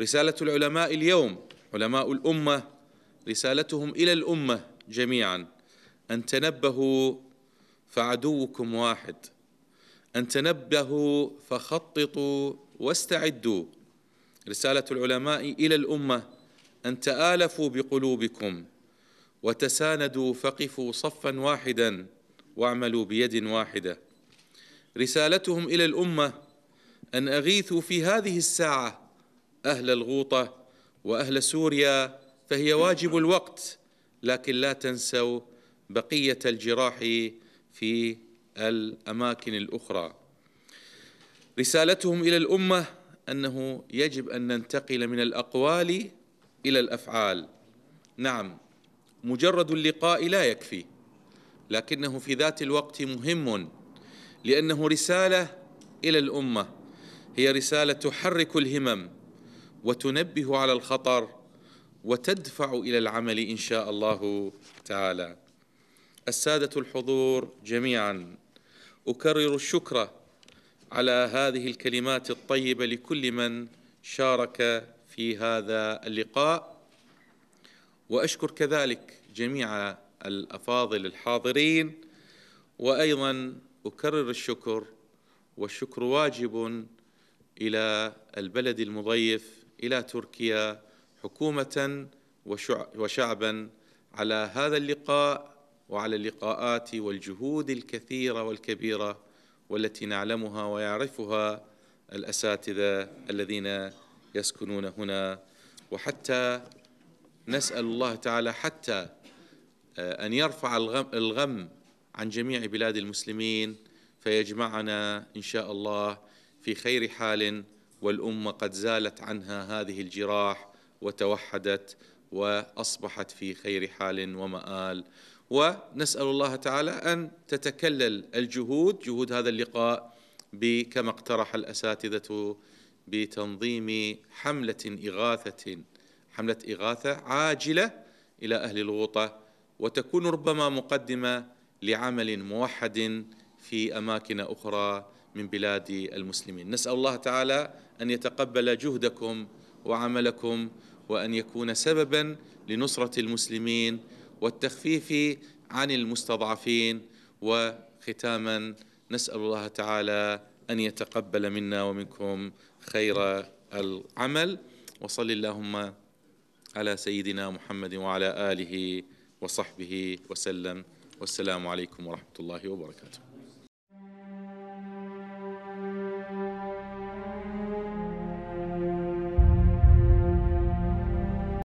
رسالة العلماء اليوم علماء الأمة رسالتهم إلى الأمة جميعا أن تنبهوا فعدوكم واحد أن تنبهوا فخططوا واستعدوا رسالة العلماء إلى الأمة أن تآلفوا بقلوبكم وتساندوا فقفوا صفا واحدا واعملوا بيد واحدة رسالتهم إلى الأمة أن أغيثوا في هذه الساعة أهل الغوطة وأهل سوريا فهي واجب الوقت لكن لا تنسوا بقية الجراح في الأماكن الأخرى رسالتهم إلى الأمة أنه يجب أن ننتقل من الأقوال إلى الأفعال نعم مجرد اللقاء لا يكفي لكنه في ذات الوقت مهم لأنه رسالة إلى الأمة هي رسالة تحرك الهمم وتنبه على الخطر وتدفع إلى العمل إن شاء الله تعالى السادة الحضور جميعا أكرر الشكر على هذه الكلمات الطيبة لكل من شارك في هذا اللقاء وأشكر كذلك جميع الأفاضل الحاضرين وأيضا أكرر الشكر والشكر واجب إلى البلد المضيف إلى تركيا حكومة وشعبا على هذا اللقاء وعلى اللقاءات والجهود الكثيرة والكبيرة والتي نعلمها ويعرفها الأساتذة الذين يسكنون هنا وحتى نسأل الله تعالى حتى آه، أن يرفع الغم عن جميع بلاد المسلمين فيجمعنا إن شاء الله في خير حال والأمة قد زالت عنها هذه الجراح وتوحدت واصبحت في خير حال ومآل ونسال الله تعالى ان تتكلل الجهود جهود هذا اللقاء كما اقترح الاساتذه بتنظيم حمله اغاثه حمله اغاثه عاجله الى اهل الغوطه وتكون ربما مقدمه لعمل موحد في اماكن اخرى من بلاد المسلمين نسال الله تعالى ان يتقبل جهدكم وعملكم وأن يكون سببا لنصرة المسلمين والتخفيف عن المستضعفين وختاما نسأل الله تعالى أن يتقبل منا ومنكم خير العمل وصل اللهم على سيدنا محمد وعلى آله وصحبه وسلم والسلام عليكم ورحمة الله وبركاته